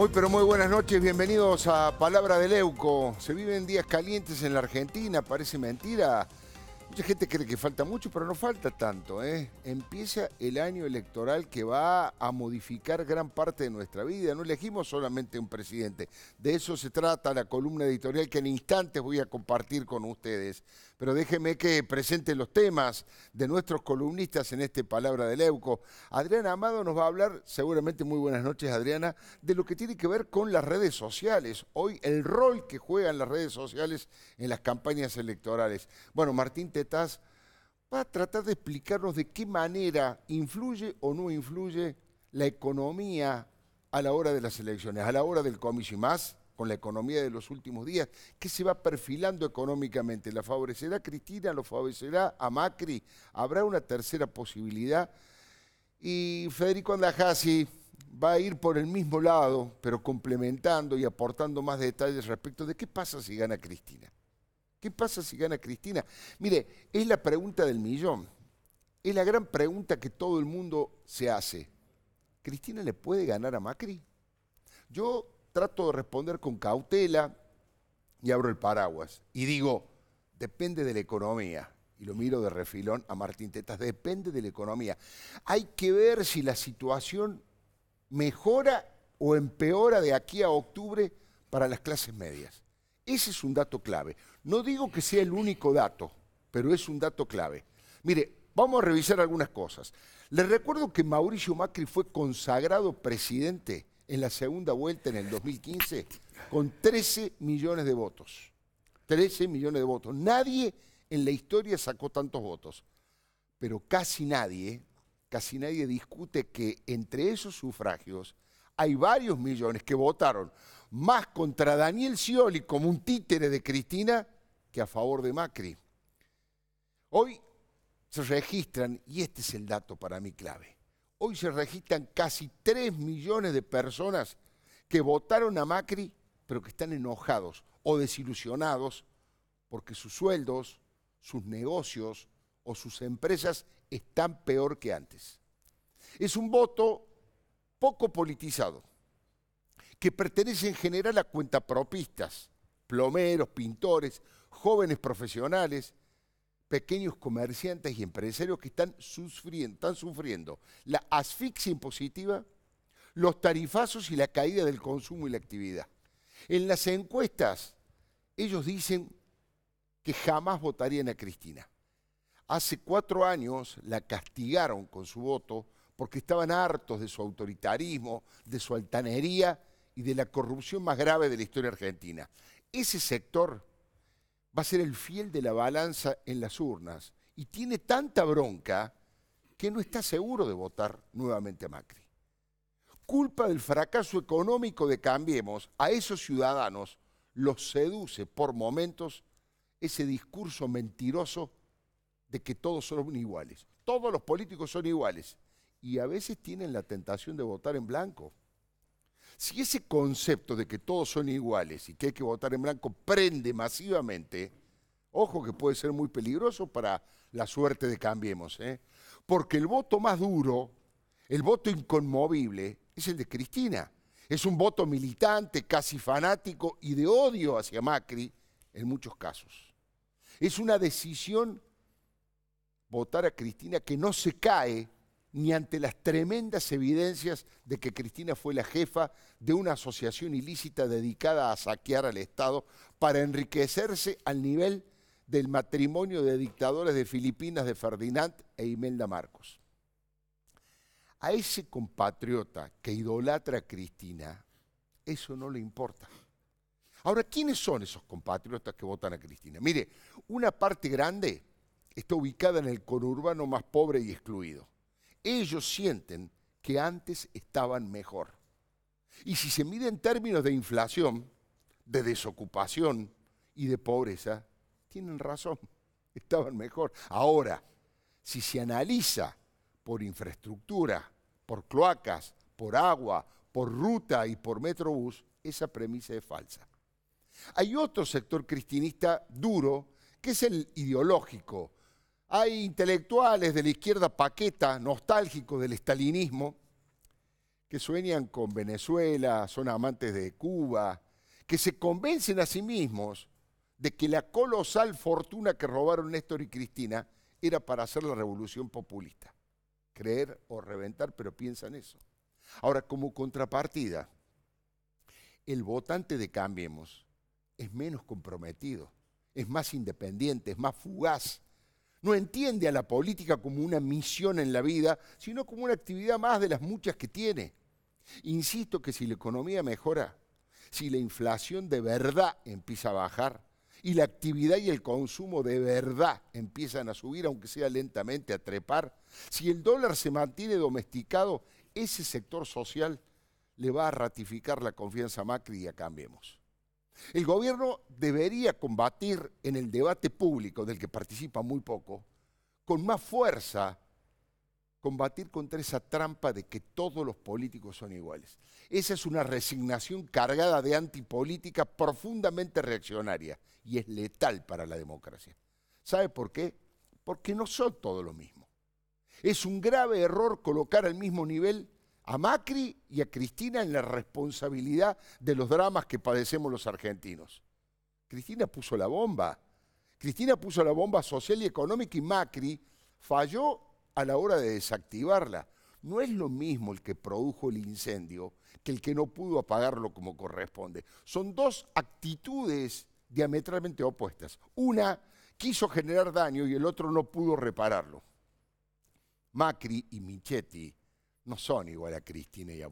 Muy pero muy buenas noches, bienvenidos a Palabra del Euco. Se viven días calientes en la Argentina, parece mentira. Mucha gente cree que falta mucho, pero no falta tanto. ¿eh? Empieza el año electoral que va a modificar gran parte de nuestra vida. No elegimos solamente un presidente. De eso se trata la columna editorial que en instantes voy a compartir con ustedes pero déjeme que presente los temas de nuestros columnistas en este Palabra del Euco. Adriana Amado nos va a hablar, seguramente muy buenas noches Adriana, de lo que tiene que ver con las redes sociales. Hoy el rol que juegan las redes sociales en las campañas electorales. Bueno, Martín Tetaz va a tratar de explicarnos de qué manera influye o no influye la economía a la hora de las elecciones, a la hora del comicio y más con la economía de los últimos días, que se va perfilando económicamente. ¿La favorecerá Cristina? ¿Lo favorecerá a Macri? ¿Habrá una tercera posibilidad? Y Federico Andajasi va a ir por el mismo lado, pero complementando y aportando más detalles respecto de qué pasa si gana Cristina. ¿Qué pasa si gana Cristina? Mire, es la pregunta del millón. Es la gran pregunta que todo el mundo se hace. ¿Cristina le puede ganar a Macri? Yo trato de responder con cautela y abro el paraguas y digo, depende de la economía. Y lo miro de refilón a Martín Tetas, depende de la economía. Hay que ver si la situación mejora o empeora de aquí a octubre para las clases medias. Ese es un dato clave. No digo que sea el único dato, pero es un dato clave. Mire, vamos a revisar algunas cosas. Les recuerdo que Mauricio Macri fue consagrado presidente en la segunda vuelta en el 2015 con 13 millones de votos. 13 millones de votos. Nadie en la historia sacó tantos votos. Pero casi nadie, ¿eh? casi nadie discute que entre esos sufragios hay varios millones que votaron más contra Daniel Scioli como un títere de Cristina que a favor de Macri. Hoy se registran, y este es el dato para mí clave, Hoy se registran casi 3 millones de personas que votaron a Macri, pero que están enojados o desilusionados porque sus sueldos, sus negocios o sus empresas están peor que antes. Es un voto poco politizado, que pertenece en general a cuentapropistas, plomeros, pintores, jóvenes profesionales, pequeños comerciantes y empresarios que están sufriendo, están sufriendo la asfixia impositiva, los tarifazos y la caída del consumo y la actividad. En las encuestas, ellos dicen que jamás votarían a Cristina. Hace cuatro años la castigaron con su voto porque estaban hartos de su autoritarismo, de su altanería y de la corrupción más grave de la historia argentina. Ese sector va a ser el fiel de la balanza en las urnas y tiene tanta bronca que no está seguro de votar nuevamente a Macri. Culpa del fracaso económico de Cambiemos, a esos ciudadanos los seduce por momentos ese discurso mentiroso de que todos son iguales. Todos los políticos son iguales. Y a veces tienen la tentación de votar en blanco. Si ese concepto de que todos son iguales y que hay que votar en blanco prende masivamente, ojo que puede ser muy peligroso para la suerte de Cambiemos, ¿eh? porque el voto más duro, el voto inconmovible, es el de Cristina. Es un voto militante, casi fanático y de odio hacia Macri en muchos casos. Es una decisión votar a Cristina que no se cae ni ante las tremendas evidencias de que Cristina fue la jefa de una asociación ilícita dedicada a saquear al Estado para enriquecerse al nivel del matrimonio de dictadores de Filipinas de Ferdinand e Imelda Marcos. A ese compatriota que idolatra a Cristina, eso no le importa. Ahora, ¿quiénes son esos compatriotas que votan a Cristina? Mire, una parte grande está ubicada en el conurbano más pobre y excluido ellos sienten que antes estaban mejor. Y si se mide en términos de inflación, de desocupación y de pobreza, tienen razón, estaban mejor. Ahora, si se analiza por infraestructura, por cloacas, por agua, por ruta y por metrobús, esa premisa es falsa. Hay otro sector cristinista duro, que es el ideológico, hay intelectuales de la izquierda paqueta, nostálgicos del estalinismo, que sueñan con Venezuela, son amantes de Cuba, que se convencen a sí mismos de que la colosal fortuna que robaron Néstor y Cristina era para hacer la revolución populista. Creer o reventar, pero piensan eso. Ahora, como contrapartida, el votante de Cambiemos es menos comprometido, es más independiente, es más fugaz, no entiende a la política como una misión en la vida, sino como una actividad más de las muchas que tiene. Insisto que si la economía mejora, si la inflación de verdad empieza a bajar y la actividad y el consumo de verdad empiezan a subir, aunque sea lentamente, a trepar, si el dólar se mantiene domesticado, ese sector social le va a ratificar la confianza Macri y a Cambiemos. El gobierno debería combatir en el debate público, del que participa muy poco, con más fuerza, combatir contra esa trampa de que todos los políticos son iguales. Esa es una resignación cargada de antipolítica profundamente reaccionaria y es letal para la democracia. ¿Sabe por qué? Porque no son todos lo mismo. Es un grave error colocar al mismo nivel a Macri y a Cristina en la responsabilidad de los dramas que padecemos los argentinos. Cristina puso la bomba. Cristina puso la bomba social y económica y Macri falló a la hora de desactivarla. No es lo mismo el que produjo el incendio que el que no pudo apagarlo como corresponde. Son dos actitudes diametralmente opuestas. Una quiso generar daño y el otro no pudo repararlo. Macri y Michetti no son igual a Cristina y a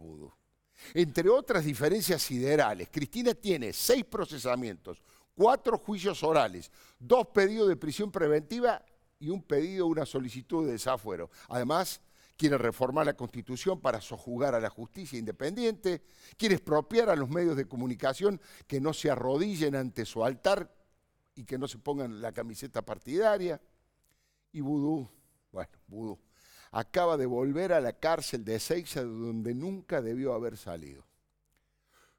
Entre otras diferencias siderales, Cristina tiene seis procesamientos, cuatro juicios orales, dos pedidos de prisión preventiva y un pedido, una solicitud de desafuero. Además, quiere reformar la Constitución para sojugar a la justicia independiente, quiere expropiar a los medios de comunicación que no se arrodillen ante su altar y que no se pongan la camiseta partidaria. Y vudú, bueno, vudú acaba de volver a la cárcel de Ezeiza donde nunca debió haber salido.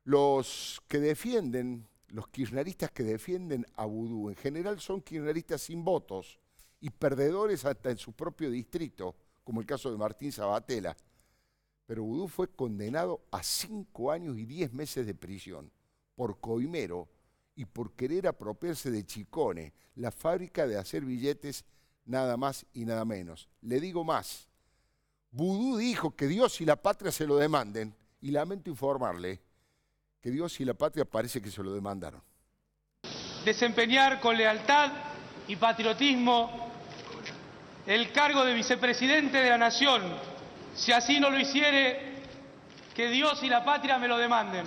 Los que defienden, los kirchneristas que defienden a Vudú, en general son kirchneristas sin votos y perdedores hasta en su propio distrito, como el caso de Martín Sabatella. Pero Vudú fue condenado a cinco años y diez meses de prisión por coimero y por querer apropiarse de Chicone, la fábrica de hacer billetes nada más y nada menos. Le digo más, Vudú dijo que Dios y la patria se lo demanden, y lamento informarle que Dios y la patria parece que se lo demandaron. Desempeñar con lealtad y patriotismo el cargo de vicepresidente de la Nación, si así no lo hiciere, que Dios y la patria me lo demanden.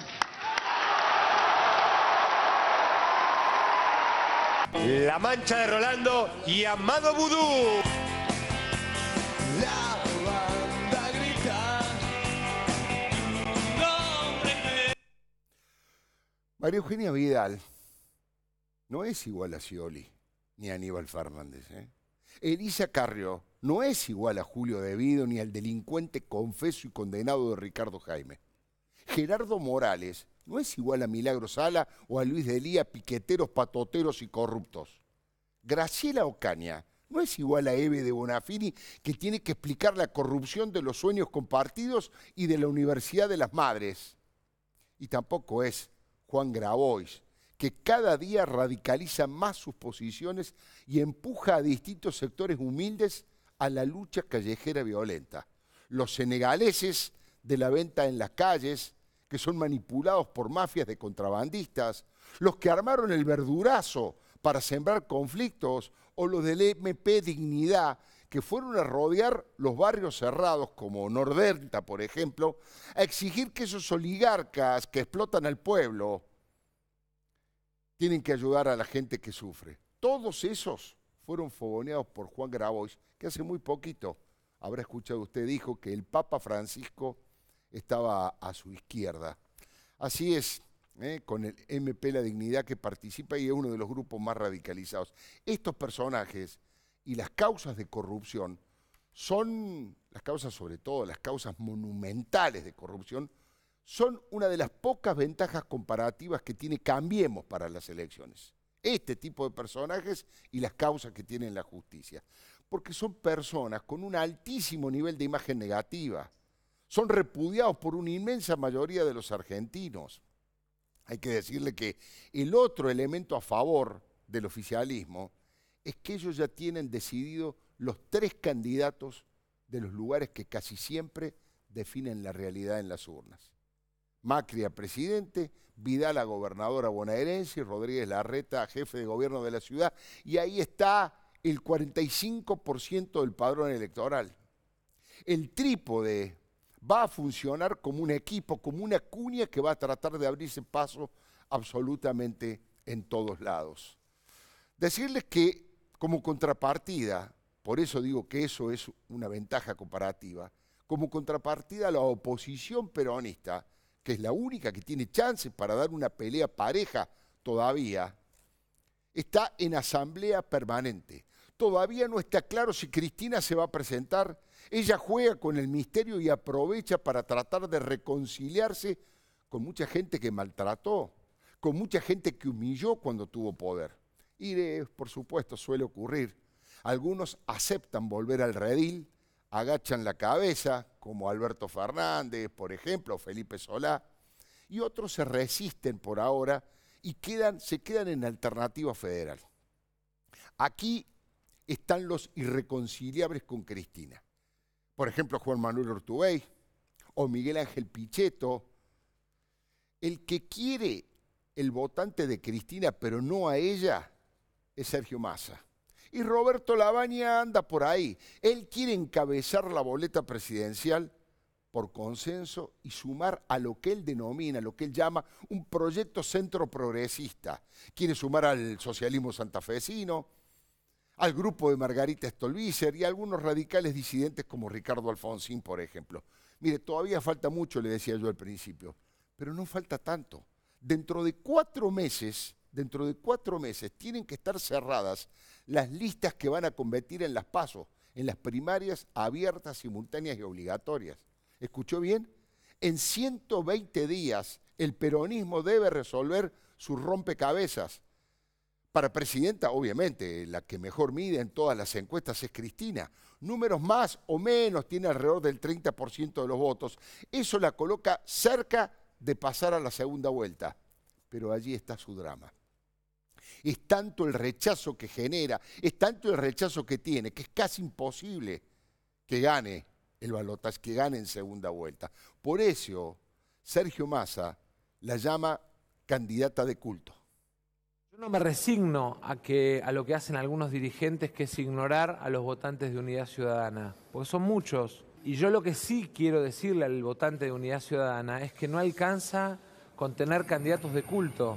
La Mancha de Rolando y Amado Vudú. La banda grita. María Eugenia Vidal no es igual a Cioli ni a Aníbal Fernández. ¿eh? Elisa Carrió no es igual a Julio Vido ni al delincuente confeso y condenado de Ricardo Jaime. Gerardo Morales no es igual a Milagro Sala o a Luis de Lía, piqueteros, patoteros y corruptos. Graciela Ocaña no es igual a Eve de Bonafini, que tiene que explicar la corrupción de los sueños compartidos y de la Universidad de las Madres. Y tampoco es Juan Grabois, que cada día radicaliza más sus posiciones y empuja a distintos sectores humildes a la lucha callejera violenta. Los senegaleses de la venta en las calles, que son manipulados por mafias de contrabandistas, los que armaron el verdurazo para sembrar conflictos o los del MP Dignidad que fueron a rodear los barrios cerrados como Nordelta, por ejemplo, a exigir que esos oligarcas que explotan al pueblo tienen que ayudar a la gente que sufre. Todos esos fueron fogoneados por Juan Grabois, que hace muy poquito, habrá escuchado usted, dijo que el Papa Francisco estaba a su izquierda. Así es, ¿eh? con el MP La Dignidad que participa y es uno de los grupos más radicalizados. Estos personajes y las causas de corrupción son, las causas sobre todo, las causas monumentales de corrupción, son una de las pocas ventajas comparativas que tiene Cambiemos para las elecciones. Este tipo de personajes y las causas que tiene la justicia. Porque son personas con un altísimo nivel de imagen negativa son repudiados por una inmensa mayoría de los argentinos. Hay que decirle que el otro elemento a favor del oficialismo es que ellos ya tienen decidido los tres candidatos de los lugares que casi siempre definen la realidad en las urnas. Macri a presidente, Vidal a gobernadora bonaerense y Rodríguez Larreta jefe de gobierno de la ciudad. Y ahí está el 45% del padrón electoral. El trípode va a funcionar como un equipo, como una cuña que va a tratar de abrirse paso absolutamente en todos lados. Decirles que como contrapartida, por eso digo que eso es una ventaja comparativa, como contrapartida la oposición peronista, que es la única que tiene chance para dar una pelea pareja todavía, está en asamblea permanente. Todavía no está claro si Cristina se va a presentar ella juega con el misterio y aprovecha para tratar de reconciliarse con mucha gente que maltrató, con mucha gente que humilló cuando tuvo poder. Y eh, por supuesto suele ocurrir. Algunos aceptan volver al redil, agachan la cabeza, como Alberto Fernández, por ejemplo, Felipe Solá, y otros se resisten por ahora y se quedan en alternativa federal. Aquí están los irreconciliables con Cristina por ejemplo, Juan Manuel Ortubey o Miguel Ángel Pichetto, el que quiere el votante de Cristina, pero no a ella, es Sergio Massa. Y Roberto Lavagna anda por ahí. Él quiere encabezar la boleta presidencial por consenso y sumar a lo que él denomina, lo que él llama un proyecto centro progresista. Quiere sumar al socialismo santafesino, al grupo de Margarita Stolbizer y a algunos radicales disidentes como Ricardo Alfonsín, por ejemplo. Mire, todavía falta mucho, le decía yo al principio, pero no falta tanto. Dentro de cuatro meses, dentro de cuatro meses, tienen que estar cerradas las listas que van a competir en las pasos, en las primarias abiertas, simultáneas y obligatorias. ¿Escuchó bien? En 120 días el peronismo debe resolver sus rompecabezas para presidenta, obviamente, la que mejor mide en todas las encuestas es Cristina. Números más o menos, tiene alrededor del 30% de los votos. Eso la coloca cerca de pasar a la segunda vuelta. Pero allí está su drama. Es tanto el rechazo que genera, es tanto el rechazo que tiene, que es casi imposible que gane el balotaje, que gane en segunda vuelta. Por eso, Sergio Massa la llama candidata de culto. Yo no me resigno a, que, a lo que hacen algunos dirigentes, que es ignorar a los votantes de Unidad Ciudadana, porque son muchos. Y yo lo que sí quiero decirle al votante de Unidad Ciudadana es que no alcanza con tener candidatos de culto.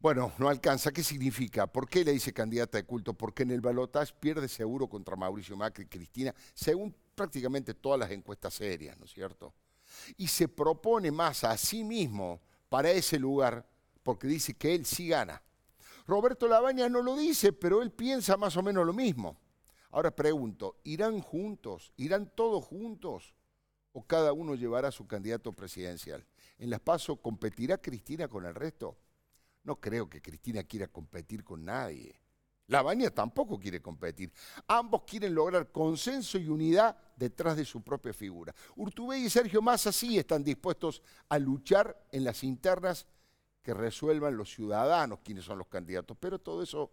Bueno, no alcanza. ¿Qué significa? ¿Por qué le dice candidata de culto? Porque en el balotaje pierde seguro contra Mauricio Macri y Cristina, según prácticamente todas las encuestas serias, ¿no es cierto? Y se propone más a sí mismo para ese lugar porque dice que él sí gana. Roberto Labaña no lo dice, pero él piensa más o menos lo mismo. Ahora pregunto, ¿irán juntos? ¿Irán todos juntos? ¿O cada uno llevará su candidato presidencial? ¿En las PASO competirá Cristina con el resto? No creo que Cristina quiera competir con nadie. Labaña tampoco quiere competir. Ambos quieren lograr consenso y unidad detrás de su propia figura. Urtubey y Sergio Massa sí están dispuestos a luchar en las internas que resuelvan los ciudadanos quiénes son los candidatos. Pero todo eso,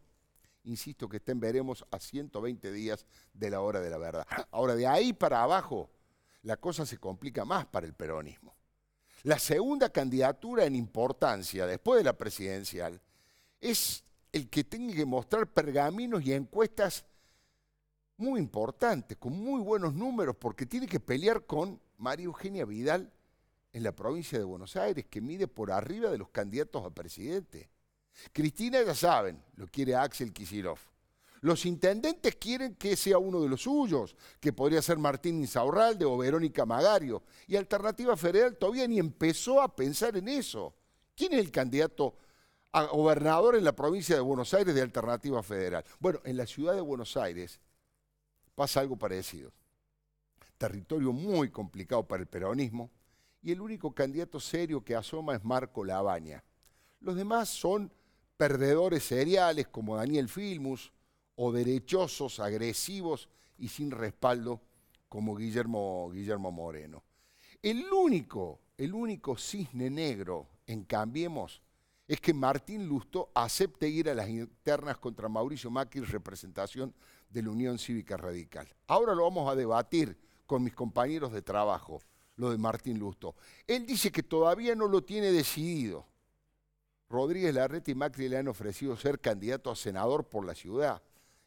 insisto, que estén veremos a 120 días de la hora de la verdad. Ahora, de ahí para abajo, la cosa se complica más para el peronismo. La segunda candidatura en importancia después de la presidencial es el que tiene que mostrar pergaminos y encuestas muy importantes, con muy buenos números, porque tiene que pelear con María Eugenia Vidal en la provincia de Buenos Aires, que mide por arriba de los candidatos a presidente. Cristina, ya saben, lo quiere Axel Kisilov. Los intendentes quieren que sea uno de los suyos, que podría ser Martín Insaurralde o Verónica Magario. Y Alternativa Federal todavía ni empezó a pensar en eso. ¿Quién es el candidato a gobernador en la provincia de Buenos Aires de Alternativa Federal? Bueno, en la ciudad de Buenos Aires pasa algo parecido. Territorio muy complicado para el peronismo, y el único candidato serio que asoma es Marco Labaña. Los demás son perdedores seriales como Daniel Filmus o derechosos, agresivos y sin respaldo como Guillermo, Guillermo Moreno. El único, el único cisne negro en Cambiemos es que Martín Lusto acepte ir a las internas contra Mauricio Macri, representación de la Unión Cívica Radical. Ahora lo vamos a debatir con mis compañeros de trabajo lo de Martín Lusto. Él dice que todavía no lo tiene decidido. Rodríguez Larreta y Macri le han ofrecido ser candidato a senador por la ciudad.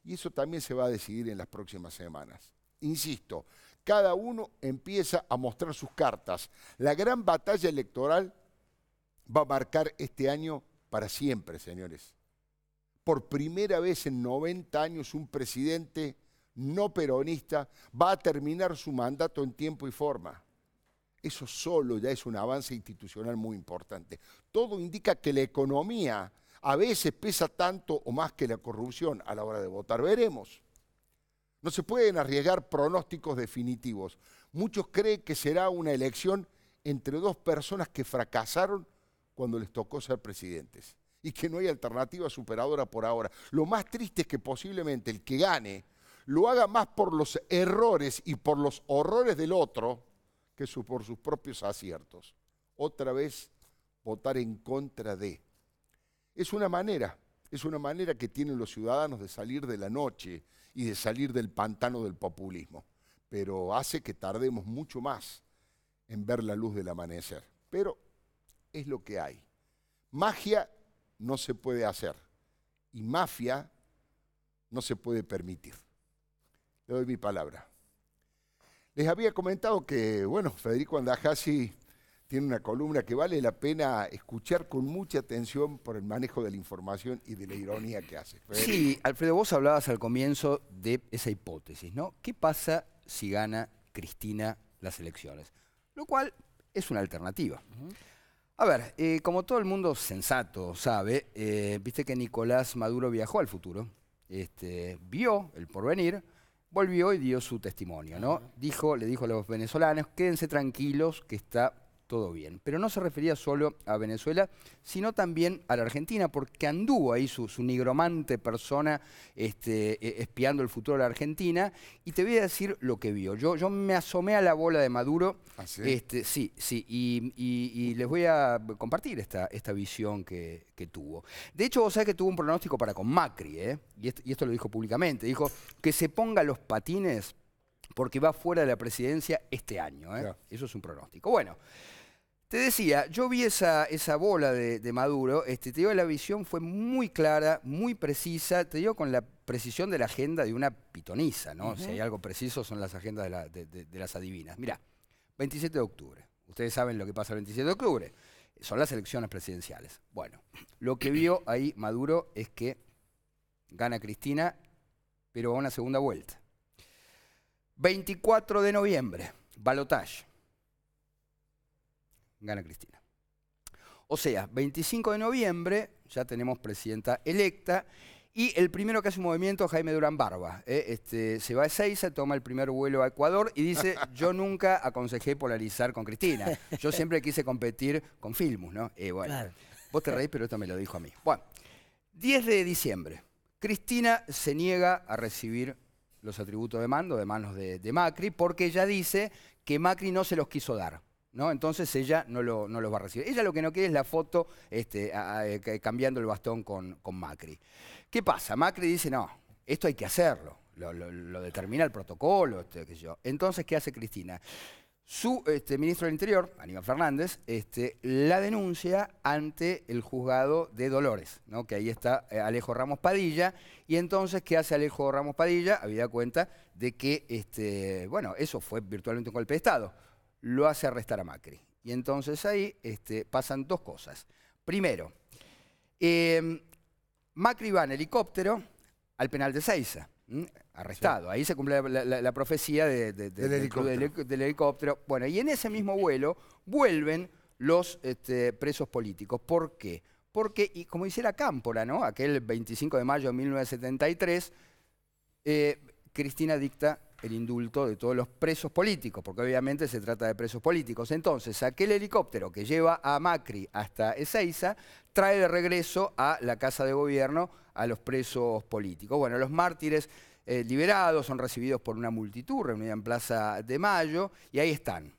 Y eso también se va a decidir en las próximas semanas. Insisto, cada uno empieza a mostrar sus cartas. La gran batalla electoral va a marcar este año para siempre, señores. Por primera vez en 90 años un presidente no peronista va a terminar su mandato en tiempo y forma. Eso solo ya es un avance institucional muy importante. Todo indica que la economía a veces pesa tanto o más que la corrupción a la hora de votar. Veremos. No se pueden arriesgar pronósticos definitivos. Muchos creen que será una elección entre dos personas que fracasaron cuando les tocó ser presidentes y que no hay alternativa superadora por ahora. Lo más triste es que posiblemente el que gane lo haga más por los errores y por los horrores del otro por sus propios aciertos. Otra vez, votar en contra de. Es una manera, es una manera que tienen los ciudadanos de salir de la noche y de salir del pantano del populismo, pero hace que tardemos mucho más en ver la luz del amanecer. Pero es lo que hay. Magia no se puede hacer y mafia no se puede permitir. Le doy mi palabra. Les había comentado que, bueno, Federico Andajasi tiene una columna que vale la pena escuchar con mucha atención por el manejo de la información y de la ironía que hace. Sí, Alfredo, vos hablabas al comienzo de esa hipótesis, ¿no? ¿Qué pasa si gana Cristina las elecciones? Lo cual es una alternativa. A ver, eh, como todo el mundo sensato sabe, eh, viste que Nicolás Maduro viajó al futuro, este, vio el porvenir, volvió y dio su testimonio, ¿no? Dijo, le dijo a los venezolanos, quédense tranquilos que está todo bien. Pero no se refería solo a Venezuela, sino también a la Argentina, porque anduvo ahí su, nigromante persona este, e, espiando el futuro de la Argentina. Y te voy a decir lo que vio. Yo, me asomé a la bola de Maduro. Ah, este, sí? sí, sí. Y, les voy a compartir esta, visión que, tuvo. De hecho, vos sabés que tuvo un pronóstico para con Macri, ¿eh? y, esto, lo dijo públicamente. Dijo que se ponga los patines porque va fuera de la presidencia este año. ¿eh? Eso es un pronóstico. Bueno, te decía, yo vi esa, bola de, Maduro, este, te digo, la visión fue muy clara, muy precisa, te digo, con la precisión de la agenda de una pitoniza, ¿no? Si hay algo preciso son las agendas de, las adivinas. Mirá, 27 de octubre, ustedes saben lo que pasa el 27 de octubre, son las elecciones presidenciales. Bueno, lo que vio ahí Maduro es que gana Cristina, pero va a una segunda vuelta. 24 de noviembre, balotaje gana Cristina. O sea, 25 de noviembre ya tenemos presidenta electa y el primero que hace un movimiento es Jaime Durán Barba. ¿eh? Este, se va a Seiza, toma el primer vuelo a Ecuador y dice, yo nunca aconsejé polarizar con Cristina. Yo siempre quise competir con Filmus, ¿no? Eh, bueno, Vos te reís, pero esto me lo dijo a mí. Bueno, 10 de diciembre. Cristina se niega a recibir los atributos de mando de manos de, de Macri porque ella dice que Macri no se los quiso dar. Entonces ella no, lo, los va a recibir. Ella lo que no quiere es la foto este, eh, cambiando el bastón con, Macri. ¿Qué pasa? Macri dice, no, esto hay que hacerlo, lo, determina el protocolo, este, Entonces, ¿qué hace Cristina? Su este, ministro del Interior, Aníbal Fernández, la denuncia ante el juzgado de Dolores, que ahí está eh, Alejo Ramos Padilla. Y entonces, ¿qué hace Alejo Ramos Padilla? Había cuenta de que, bueno, eso fue virtualmente un golpe de Estado lo hace arrestar a Macri. Y entonces ahí este, pasan dos cosas. Primero, em, Macri va en helicóptero al penal de Seiza, arrestado. Ahí se cumple la, profecía del, helicóptero. Bueno, y en ese mismo vuelo vuelven los este, presos políticos. ¿Por qué? Porque, y como hiciera Cámpora, ¿no? Aquel 25 de mayo de 1973, eh, Cristina dicta el indulto de todos los presos políticos, porque obviamente se trata de presos políticos. Entonces, aquel helicóptero que lleva a Macri hasta Ezeiza trae de regreso a la Casa de Gobierno a los presos políticos. Bueno, los mártires eh, liberados son recibidos por una multitud reunida en Plaza de Mayo y ahí están.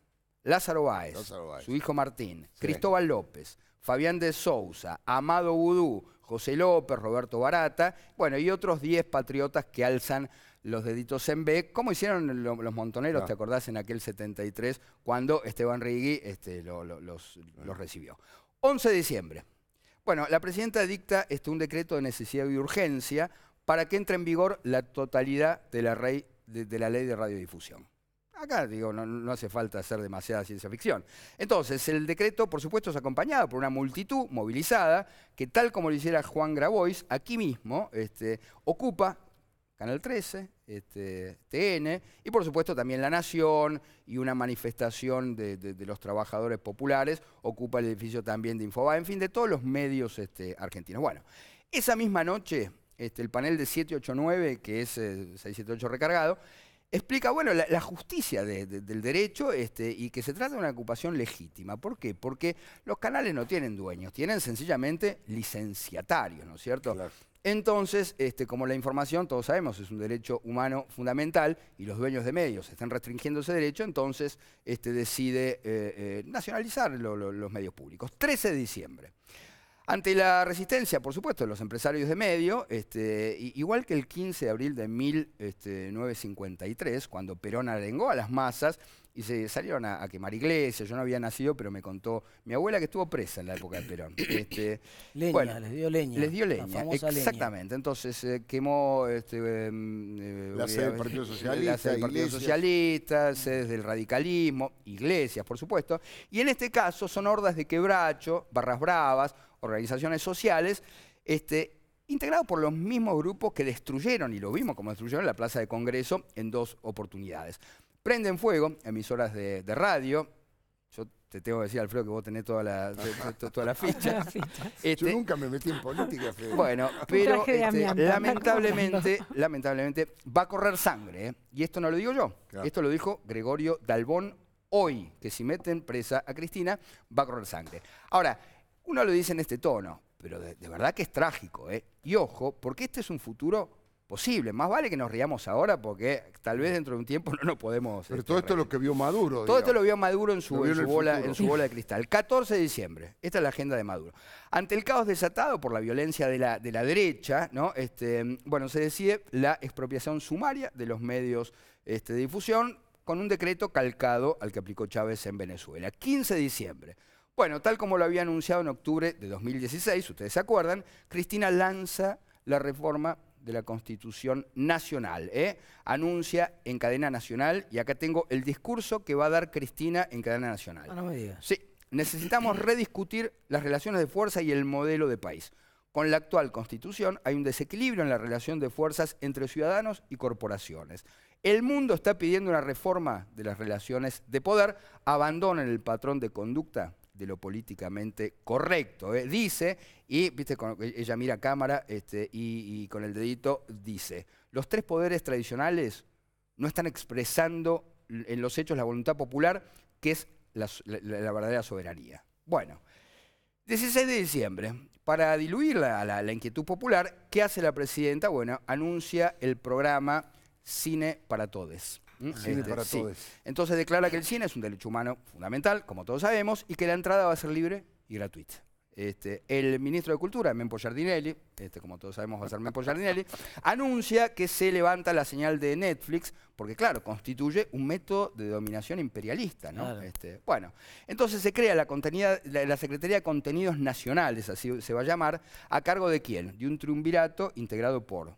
Lázaro Báez, su hijo Martín, Cristóbal López, Fabián de Sousa, Amado Vudú, José López, Roberto Barata, bueno, y otros 10 patriotas que alzan los deditos en B, como hicieron los montoneros, ah. ¿te acordás? En aquel 73, cuando Esteban Rigui este, ah. los, recibió. 11 de diciembre. Bueno, la presidenta dicta este, un decreto de necesidad y urgencia para que entre en vigor la totalidad de la ley de radiodifusión. Acá digo, no, hace falta hacer demasiada ciencia ficción. Entonces, el decreto, por supuesto, es acompañado por una multitud movilizada que, tal como lo hiciera Juan Grabois, aquí mismo este, ocupa Canal 13, este, TN, y por supuesto también La Nación y una manifestación de, los trabajadores populares, ocupa el edificio también de Infobae, en fin, de todos los medios este, argentinos. Bueno, esa misma noche, este, el panel de 789, que es 678 eh, recargado, explica, bueno, la, justicia del derecho este, y que se trata de una ocupación legítima. ¿Por qué? Porque los canales no tienen dueños, tienen sencillamente licenciatarios, ¿no es cierto? Entonces, este, como la información, todos sabemos, es un derecho humano fundamental y los dueños de medios están restringiendo ese derecho, entonces este, decide eh, eh, nacionalizar los medios públicos. 13 de diciembre. Ante la resistencia, por supuesto, de los empresarios de medio, este, igual que el 15 de abril de 1953, este, cuando Perón arengó a las masas y se salieron a, quemar iglesias, yo no había nacido, pero me contó mi abuela que estuvo presa en la época de Perón. Este, leña, les dio leña. Les dio leña, exactamente. Entonces eh, quemó... Em, eh, la sede del Partido Socialista. La sede del Partido Socialista, sedes del radicalismo, iglesias, por supuesto. Y en este caso son hordas de quebracho, barras bravas, organizaciones sociales, este, integrado por los mismos grupos que destruyeron, y lo vimos como destruyeron la Plaza de Congreso en dos oportunidades. Prenden fuego emisoras de, radio. Yo te tengo que decir, Alfredo, que vos tenés toda la, ficha. Yo este, nunca me metí en política, Bueno, pero este, lamentablemente, lamentablemente va a correr sangre. ¿eh? Y esto no lo digo yo. Esto lo dijo Gregorio Dalbón hoy, que si meten presa a Cristina, va a correr sangre. Ahora, uno lo dice en este tono, pero de, verdad que es trágico. ¿eh? Y ojo, porque este es un futuro posible. Más vale que nos riamos ahora porque tal vez dentro de un tiempo no lo podemos... Pero este, todo esto es lo que vio Maduro. Todo esto lo vio Maduro en su, bola, de cristal. 14 de diciembre. Esta es la agenda de Maduro. Ante el caos desatado por la violencia de la, de la derecha, ¿no? este, bueno, se decide la expropiación sumaria de los medios este, de difusión con un decreto calcado al que aplicó Chávez en Venezuela. 15 de diciembre. Bueno, tal como lo había anunciado en octubre de 2016, ustedes se acuerdan, Cristina lanza la reforma de la Constitución Nacional. ¿eh? Anuncia en cadena nacional, y acá tengo el discurso que va a dar Cristina en cadena nacional. Ah, no me digas. Sí, necesitamos rediscutir las relaciones de fuerza y el modelo de país. Con la actual Constitución hay un desequilibrio en la relación de fuerzas entre ciudadanos y corporaciones. El mundo está pidiendo una reforma de las relaciones de poder, abandonen el patrón de conducta lo políticamente correcto. ¿eh? Dice, y viste, ella mira a cámara este, y, con el dedito dice, los tres poderes tradicionales no están expresando en los hechos la voluntad popular, que es la, verdadera soberanía. Bueno, 16 de diciembre, para diluir la, la, inquietud popular, ¿qué hace la presidenta? Bueno, anuncia el programa Cine para Todes. ¿Mm? Ah, este, entonces declara que el cine es un derecho humano fundamental, como todos sabemos, y que la entrada va a ser libre y gratuita. Este, el ministro de Cultura, Mempo Giardinelli, este, como todos sabemos va a ser Mempo Giardinelli, anuncia que se levanta la señal de Netflix, porque claro, constituye un método de dominación imperialista, este, bueno, entonces se crea la, la, Secretaría de Contenidos Nacionales, así se va a llamar, a cargo de quién? De un triunvirato integrado por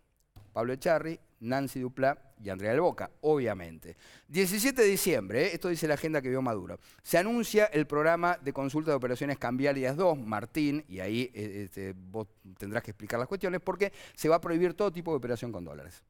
Pablo Echarri, Nancy Duplá y Andrea del Boca, obviamente. 17 de diciembre, ¿eh? esto dice la agenda que vio Maduro, se anuncia el programa de consulta de operaciones cambiarias 2, Martín, y ahí eh, este, vos tendrás que explicar las cuestiones, porque se va a prohibir todo tipo de operación con dólares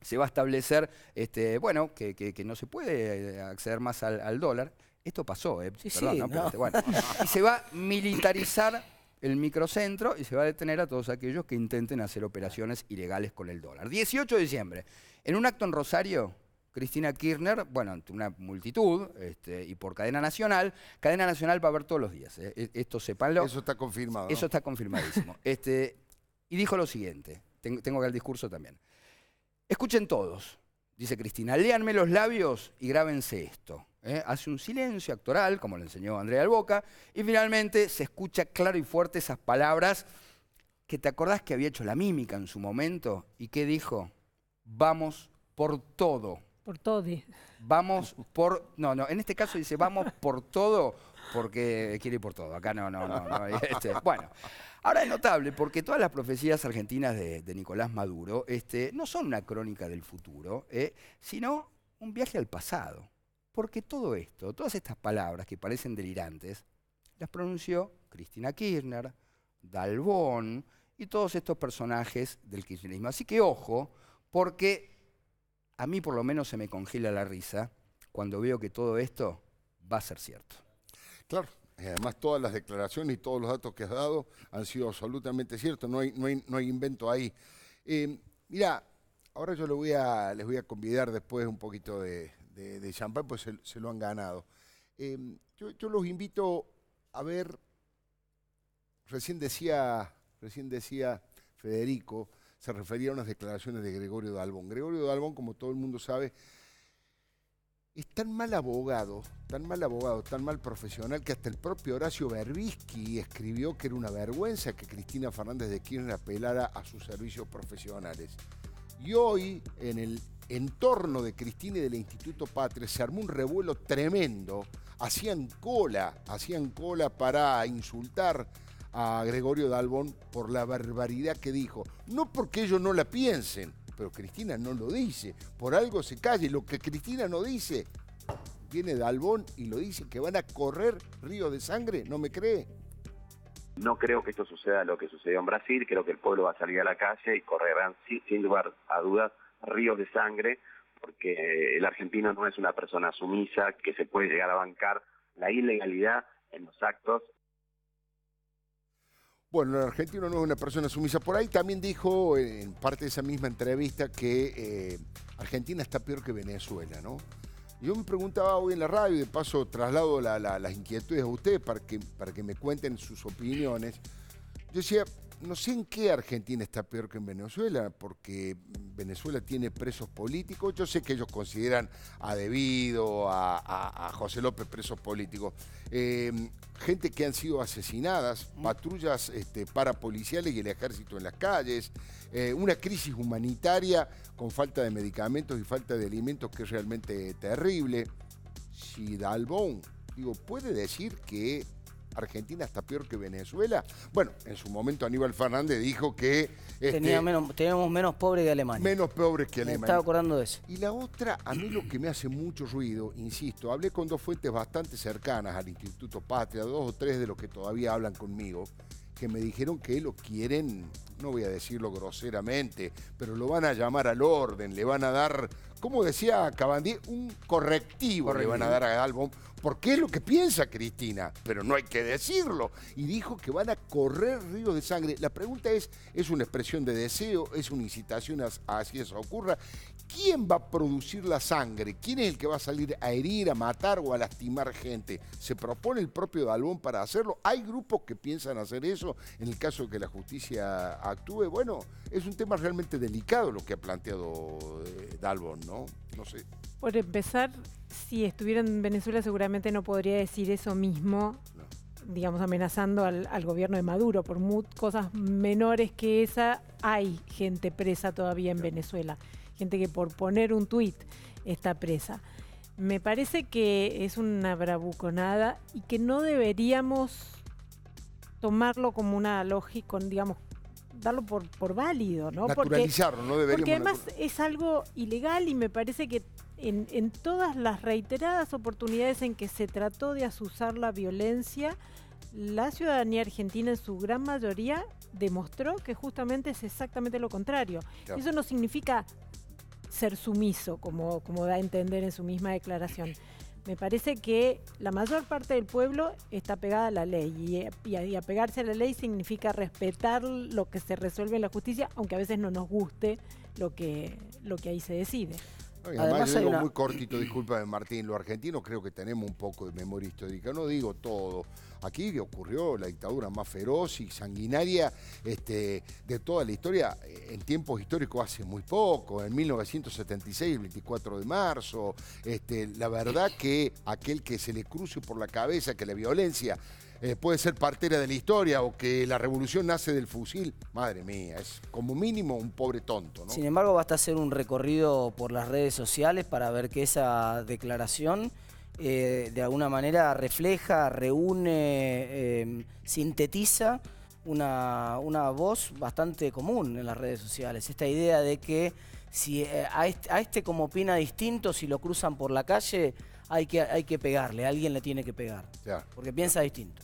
se va a establecer, este, bueno, que, no se puede eh, acceder más al, dólar. Esto pasó, Sí, Perdón, sí, este, Y se va a militarizar el microcentro y se va a detener a todos aquellos que intenten hacer operaciones ilegales con el dólar. 18 de diciembre, en un acto en Rosario, Cristina Kirchner, bueno, ante una multitud este, y por cadena nacional. Cadena nacional va a ver todos los días, eh, e, esto sepanlo. Eso está confirmado. Eso está confirmadísimo. este, y dijo lo siguiente, tengo, que el discurso también. Escuchen todos, dice Cristina, léanme los labios y grábense esto. ¿eh? hace un silencio actoral, como le enseñó Andrea Alboca, y finalmente se escucha claro y fuerte esas palabras que te acordás que había hecho la mímica en su momento y que dijo, vamos por todo. Por todo. Vamos por... No, no, en este caso dice, vamos por todo porque quiere ir por todo. Acá no, no, no. Este, bueno, ahora es notable porque todas las profecías argentinas de, Nicolás Maduro este, no son una crónica del futuro, ¿eh? sino un viaje al pasado. Porque todo esto, todas estas palabras que parecen delirantes, las pronunció Cristina Kirchner, Dalbón y todos estos personajes del kirchnerismo. Así que ojo, porque a mí por lo menos se me congela la risa cuando veo que todo esto va a ser cierto. Claro, eh, además todas las declaraciones y todos los datos que has dado han sido absolutamente ciertos, no hay, no hay, invento ahí. Eh, mira, ahora yo voy, a, les voy a convidar después un poquito de, de, Champagne, pues se, lo han ganado. Eh, yo, los invito a ver, recién decía, recién decía Federico, se refería a unas declaraciones de Gregorio Dalbón. Gregorio Dalbón, como todo el mundo sabe, es tan mal abogado, tan mal abogado, tan mal profesional, que hasta el propio Horacio Berbisky escribió que era una vergüenza que Cristina Fernández de Kirchner apelara a sus servicios profesionales. Y hoy, en el en torno de Cristina y del Instituto Patria se armó un revuelo tremendo. Hacían cola, hacían cola para insultar a Gregorio Dalbón por la barbaridad que dijo. No porque ellos no la piensen, pero Cristina no lo dice. Por algo se calle. Lo que Cristina no dice, viene Dalbón y lo dice, que van a correr río de sangre. ¿No me cree? No creo que esto suceda lo que sucedió en Brasil. Creo que el pueblo va a salir a la calle y correrán sin lugar a dudas Río de sangre, porque el argentino no es una persona sumisa que se puede llegar a bancar la ilegalidad en los actos. Bueno, el argentino no es una persona sumisa. Por ahí también dijo en parte de esa misma entrevista que eh, Argentina está peor que Venezuela, ¿no? Yo me preguntaba hoy en la radio, de paso traslado las inquietudes a usted para que, para que me cuenten sus opiniones. Yo decía, no sé en qué Argentina está peor que en Venezuela, porque Venezuela tiene presos políticos. Yo sé que ellos consideran a Debido, a, José López presos políticos. Em, gente que han sido asesinadas, patrullas este, parapoliciales y el ejército en las calles, eh, una crisis humanitaria con falta de medicamentos y falta de alimentos que es realmente terrible. Si Dalbón, digo, puede decir que Argentina está peor que Venezuela. Bueno, en su momento Aníbal Fernández dijo que... Este, menos, teníamos menos pobres que Alemania. Menos pobres que Alemania. Me estaba acordando de eso. Y la otra, a mí lo que me hace mucho ruido, insisto, hablé con dos fuentes bastante cercanas al Instituto Patria, dos o tres de los que todavía hablan conmigo, que me dijeron que lo quieren, no voy a decirlo groseramente, pero lo van a llamar al orden, le van a dar como decía Cabandí, un correctivo, le van a dar a álbum porque es lo que piensa Cristina, pero no hay que decirlo. Y dijo que van a correr ríos de sangre. La pregunta es, ¿es una expresión de deseo? ¿Es una incitación a, que eso ocurra? ¿Quién va a producir la sangre? ¿Quién es el que va a salir a herir, a matar o a lastimar gente? ¿Se propone el propio Dalbón para hacerlo? ¿Hay grupos que piensan hacer eso en el caso de que la justicia actúe? Bueno, es un tema realmente delicado lo que ha planteado eh, Dalbón, ¿no? No sé. Por empezar, si estuviera en Venezuela seguramente no podría decir eso mismo. digamos, amenazando al, gobierno de Maduro. Por cosas menores que esa, hay gente presa todavía en Venezuela gente que por poner un tuit está presa. Me parece que es una bravuconada y que no deberíamos tomarlo como una lógica, digamos, darlo por, por válido, ¿no? Naturalizarlo, porque, no deberíamos. Porque además es algo ilegal y me parece que en, todas las reiteradas oportunidades en que se trató de asusar la violencia, la ciudadanía argentina en su gran mayoría demostró que justamente es exactamente lo contrario. Eso no significa ser sumiso, como, como da a entender en su misma declaración. Me parece que la mayor parte del pueblo está pegada a la ley y, y, apegarse a la ley significa respetar lo que se resuelve en la justicia, aunque a veces no nos guste lo que, lo que ahí se decide yo muy cortito, disculpa Martín, los argentinos creo que tenemos un poco de memoria histórica, no digo todo. Aquí ocurrió la dictadura más feroz y sanguinaria este, de toda la historia eh, en tiempos históricos hace muy poco, en 1976, el 24 de marzo. Este, la verdad que aquel que se le cruce por la cabeza que la violencia eh, puede ser partera de la historia o que la revolución nace del fusil, madre mía, es como mínimo un pobre tonto. Sin embargo, basta hacer un recorrido por las redes sociales para ver que esa declaración eh, de alguna manera refleja, reúne, em, sintetiza una, voz bastante común en las redes sociales. Esta idea de que si eh, este, a este, como opina distinto, si lo cruzan por la calle, hay que, hay que pegarle, alguien le tiene que pegar. porque piensa distinto.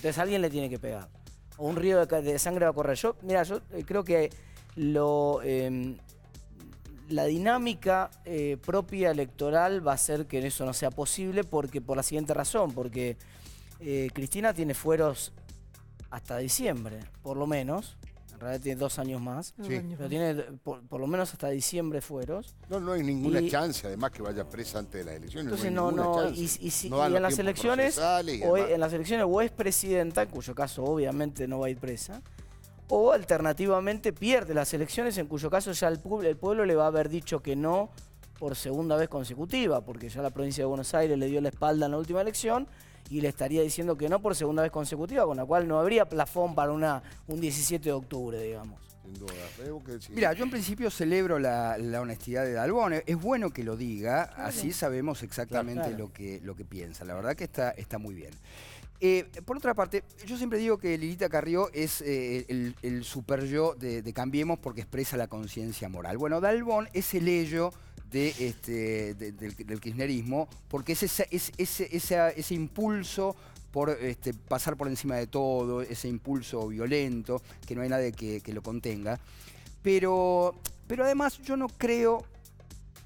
Entonces alguien le tiene que pegar. O un río de, sangre va a correr. Yo, mira, yo eh, creo que em, la dinámica eh, propia electoral va a hacer que eso no sea posible porque por la siguiente razón, porque eh, Cristina tiene fueros hasta diciembre, por lo menos en realidad tiene dos años más, pero tiene por, lo menos hasta diciembre fueros. No, no hay ninguna chance, además, que vaya presa antes de las elecciones. Entonces, no, no, y, y, si, en las elecciones, o en las elecciones o es presidenta, en cuyo caso obviamente no va a ir presa, o alternativamente pierde las elecciones, en cuyo caso ya el pueblo le va a haber dicho que no por segunda vez consecutiva, porque ya la provincia de Buenos Aires le dio la espalda en la última elección y le estaría diciendo que no por segunda vez consecutiva, con la cual no habría plafón para una, un 17 de octubre, digamos. Sin duda. Mira, yo en principio celebro la, honestidad de Dalbón. Es bueno que lo diga, así sabemos exactamente Lo, que, lo que piensa. La verdad que está, está muy bien. Eh, por otra parte, yo siempre digo que Lilita Carrió es eh, el, el, super yo de, Cambiemos porque expresa la conciencia moral. Bueno, Dalbón es el ello este, del, kirchnerismo porque es, ese, impulso por este, pasar por encima de todo, ese impulso violento, que no hay nadie que, lo contenga. Pero, pero además yo no creo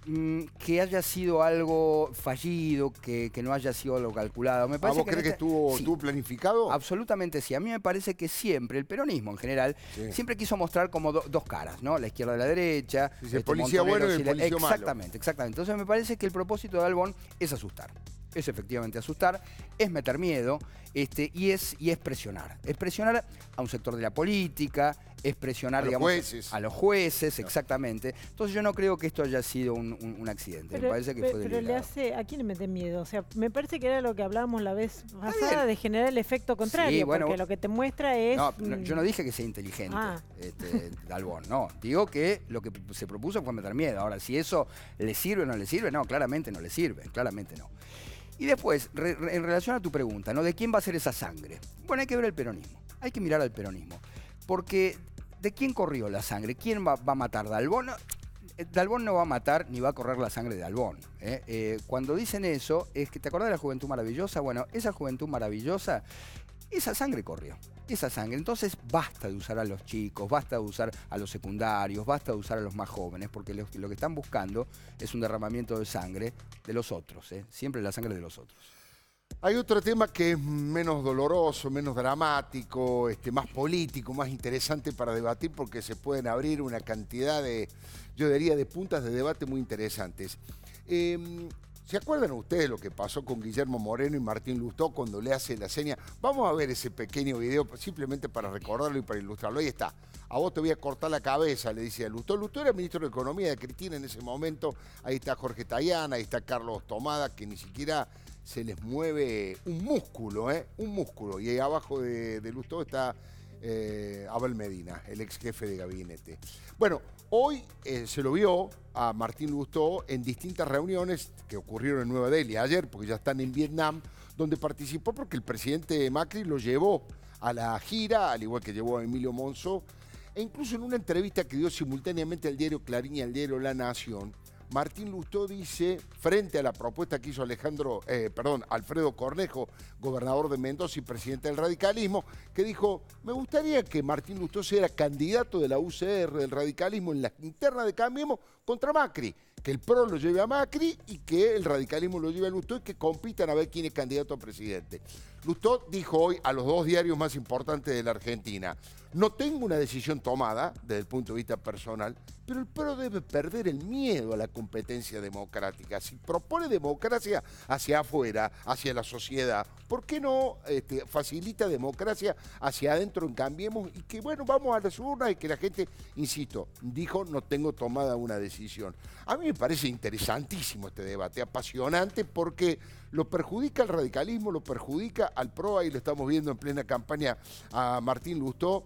Mm, que haya sido algo fallido, que, no haya sido lo calculado. Me que que este estuvo, planificado? Absolutamente sí. A mí me parece que siempre, el peronismo en general, siempre quiso mostrar como dos caras, ¿no? La izquierda y la derecha. el este, policía bueno y el policía malo. Exactamente, exactamente. Entonces me parece que el propósito de Albón es asustar. Es efectivamente asustar, es meter miedo, este, y, es, y es presionar. Es presionar a un sector de la política, es presionar, a los jueces. exactamente. Entonces yo no creo que esto haya sido un, accidente. Pero, me parece que fue Pero le hace, ¿a quién le mete miedo? O sea, me parece que era lo que hablábamos la vez pasada de generar el efecto contrario, porque lo que te muestra es... No, yo no dije que sea inteligente, ah. este, no. Digo que lo que se propuso fue meter miedo. Ahora, si eso le sirve o no le sirve, no, claramente no le sirve, claramente no. Y después, en relación a tu pregunta, ¿no? ¿De quién va a ser esa sangre? Bueno, hay que ver el peronismo. Hay que mirar al peronismo. Porque, ¿de quién corrió la sangre? ¿Quién va, a matar? ¿Dalbón? Eh, Dalbón no va a matar ni va a correr la sangre de Dalbón. ¿eh? Eh, cuando dicen eso, es que, ¿te acordás de la Juventud Maravillosa? Bueno, esa Juventud Maravillosa, esa sangre corrió esa sangre. Entonces basta de usar a los chicos, basta de usar a los secundarios, basta de usar a los más jóvenes, porque lo, que están buscando es un derramamiento de sangre de los otros, ¿eh? siempre la sangre de los otros. Hay otro tema que es menos doloroso, menos dramático, este, más político, más interesante para debatir porque se pueden abrir una cantidad de, yo diría, de puntas de debate muy interesantes. Em, ¿Se acuerdan ustedes lo que pasó con Guillermo Moreno y Martín Lustó cuando le hace la seña? Vamos a ver ese pequeño video simplemente para recordarlo y para ilustrarlo. Ahí está. A vos te voy a cortar la cabeza, le dice a Lustó. Lustó era ministro de Economía de Cristina en ese momento. Ahí está Jorge Tayana, ahí está Carlos Tomada, que ni siquiera se les mueve un músculo, ¿eh? Un músculo. Y ahí abajo de, de Lustó está eh, Abel Medina, el ex jefe de gabinete. Bueno, hoy eh, se lo vio a Martín Gustó en distintas reuniones que ocurrieron en Nueva Delhi ayer, porque ya están en Vietnam, donde participó porque el presidente Macri lo llevó a la gira, al igual que llevó a Emilio Monzo, e incluso en una entrevista que dio simultáneamente al diario Clarín y al diario La Nación, Martín Lustó dice, frente a la propuesta que hizo Alejandro, eh, perdón, Alfredo Cornejo, gobernador de Mendoza y presidente del radicalismo, que dijo, me gustaría que Martín Lustó sea candidato de la UCR, del radicalismo, en la interna de Cambiemos contra Macri. Que el PRO lo lleve a Macri y que el radicalismo lo lleve a Lustó y que compitan a ver quién es candidato a presidente. Lustó dijo hoy a los dos diarios más importantes de la Argentina, no tengo una decisión tomada desde el punto de vista personal, pero el PRO debe perder el miedo a la competencia democrática. Si propone democracia hacia afuera, hacia la sociedad, ¿por qué no este, facilita democracia hacia adentro en Cambiemos? Y que bueno, vamos a las urnas y que la gente, insisto, dijo no tengo tomada una decisión. A mí me parece interesantísimo este debate, apasionante porque lo perjudica al radicalismo, lo perjudica al PRO, ahí lo estamos viendo en plena campaña a Martín Lustó.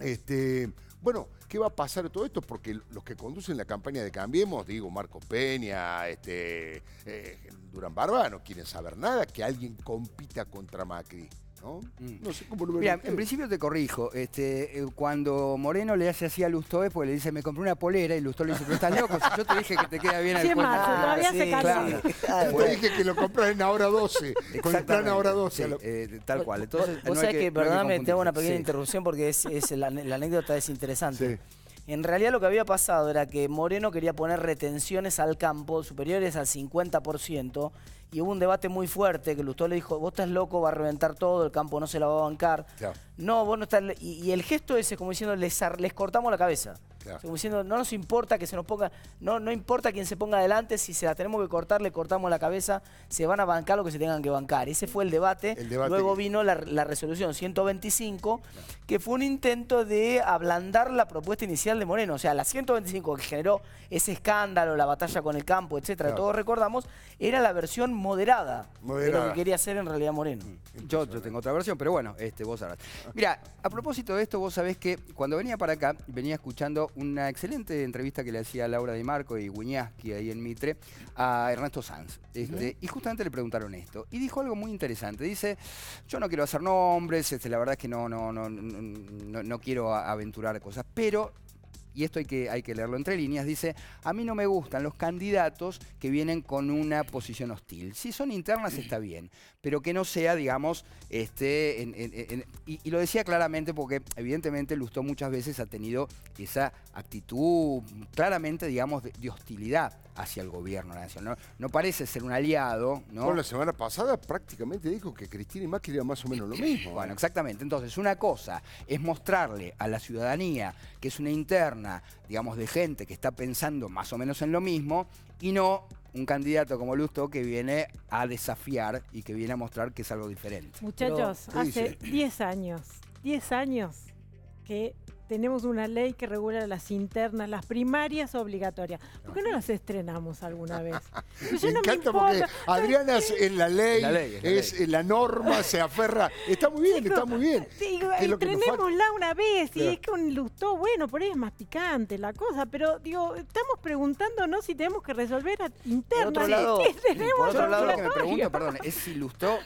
Este, bueno, ¿qué va a pasar de todo esto? Porque los que conducen la campaña de Cambiemos, digo, Marco Peña, este, eh, Durán Barbano, quieren saber nada que alguien compita contra Macri. Mm. ¿no? sé cómo lo Mira, en principio te corrijo. Este, eh, cuando Moreno le hace así a es porque le dice, me compré una polera, y Lustó le dice, pero estás loco, si yo te dije que te queda bien al cuerpo. todavía se Yo te ah, dije que lo compras en ahora 12, con el plan ahora 12. Eh, tal cual. Entonces, no que, que perdóname, tengo te una pequeña interrupción porque es, la, anécdota es interesante. En realidad lo que había pasado era que Moreno quería poner retenciones al campo superiores al 50%, y hubo un debate muy fuerte que Lustó le dijo, vos estás loco, va a reventar todo, el campo no se la va a bancar. No, vos no estás... Y, el gesto ese, como diciendo, les cortamos la cabeza diciendo, no nos importa que se nos ponga, no, no importa quién se ponga adelante, si se la tenemos que cortar, le cortamos la cabeza, se van a bancar lo que se tengan que bancar. Ese fue el debate. Luego vino la, resolución 125, que fue un intento de ablandar la propuesta inicial de Moreno. O sea, la 125 que generó ese escándalo, la batalla con el campo, etcétera, todos recordamos, era la versión moderada, de lo que quería hacer en realidad Moreno. Mm, yo, yo, tengo otra versión, pero bueno, este, vos sabrás. Mira, a propósito de esto, vos sabés que cuando venía para acá, venía escuchando una excelente entrevista que le hacía Laura Di Marco y que ahí en Mitre a Ernesto Sanz. Este, y justamente le preguntaron esto. Y dijo algo muy interesante. Dice, yo no quiero hacer nombres, este, la verdad es que no, no, no, no, no quiero aventurar cosas, pero y esto hay que, hay que leerlo entre líneas, dice, a mí no me gustan los candidatos que vienen con una posición hostil. Si son internas está bien, pero que no sea, digamos, este, y, lo decía claramente porque evidentemente Lustó muchas veces ha tenido esa actitud claramente, digamos, de hostilidad hacia el gobierno nacional. No, parece ser un aliado, ¿no? la semana pasada prácticamente dijo que Cristina y Macri eran más o menos lo mismo. ¿eh? bueno, exactamente. Entonces, una cosa es mostrarle a la ciudadanía que es una interna, digamos, de gente que está pensando más o menos en lo mismo y no un candidato como Lusto que viene a desafiar y que viene a mostrar que es algo diferente. Muchachos, hace 10 años, 10 años que tenemos una ley que regula las internas, las primarias obligatorias. ¿Por qué no las estrenamos alguna vez? Pues encanta porque Adriana es en la ley, es la norma, se aferra. Está muy bien, está muy bien. estrenémosla una vez y es que un lustó, bueno, por ahí es más picante la cosa, pero digo, estamos preguntándonos si tenemos que resolver internas. Por otro lado, lo que me pregunto, perdón, es si lustó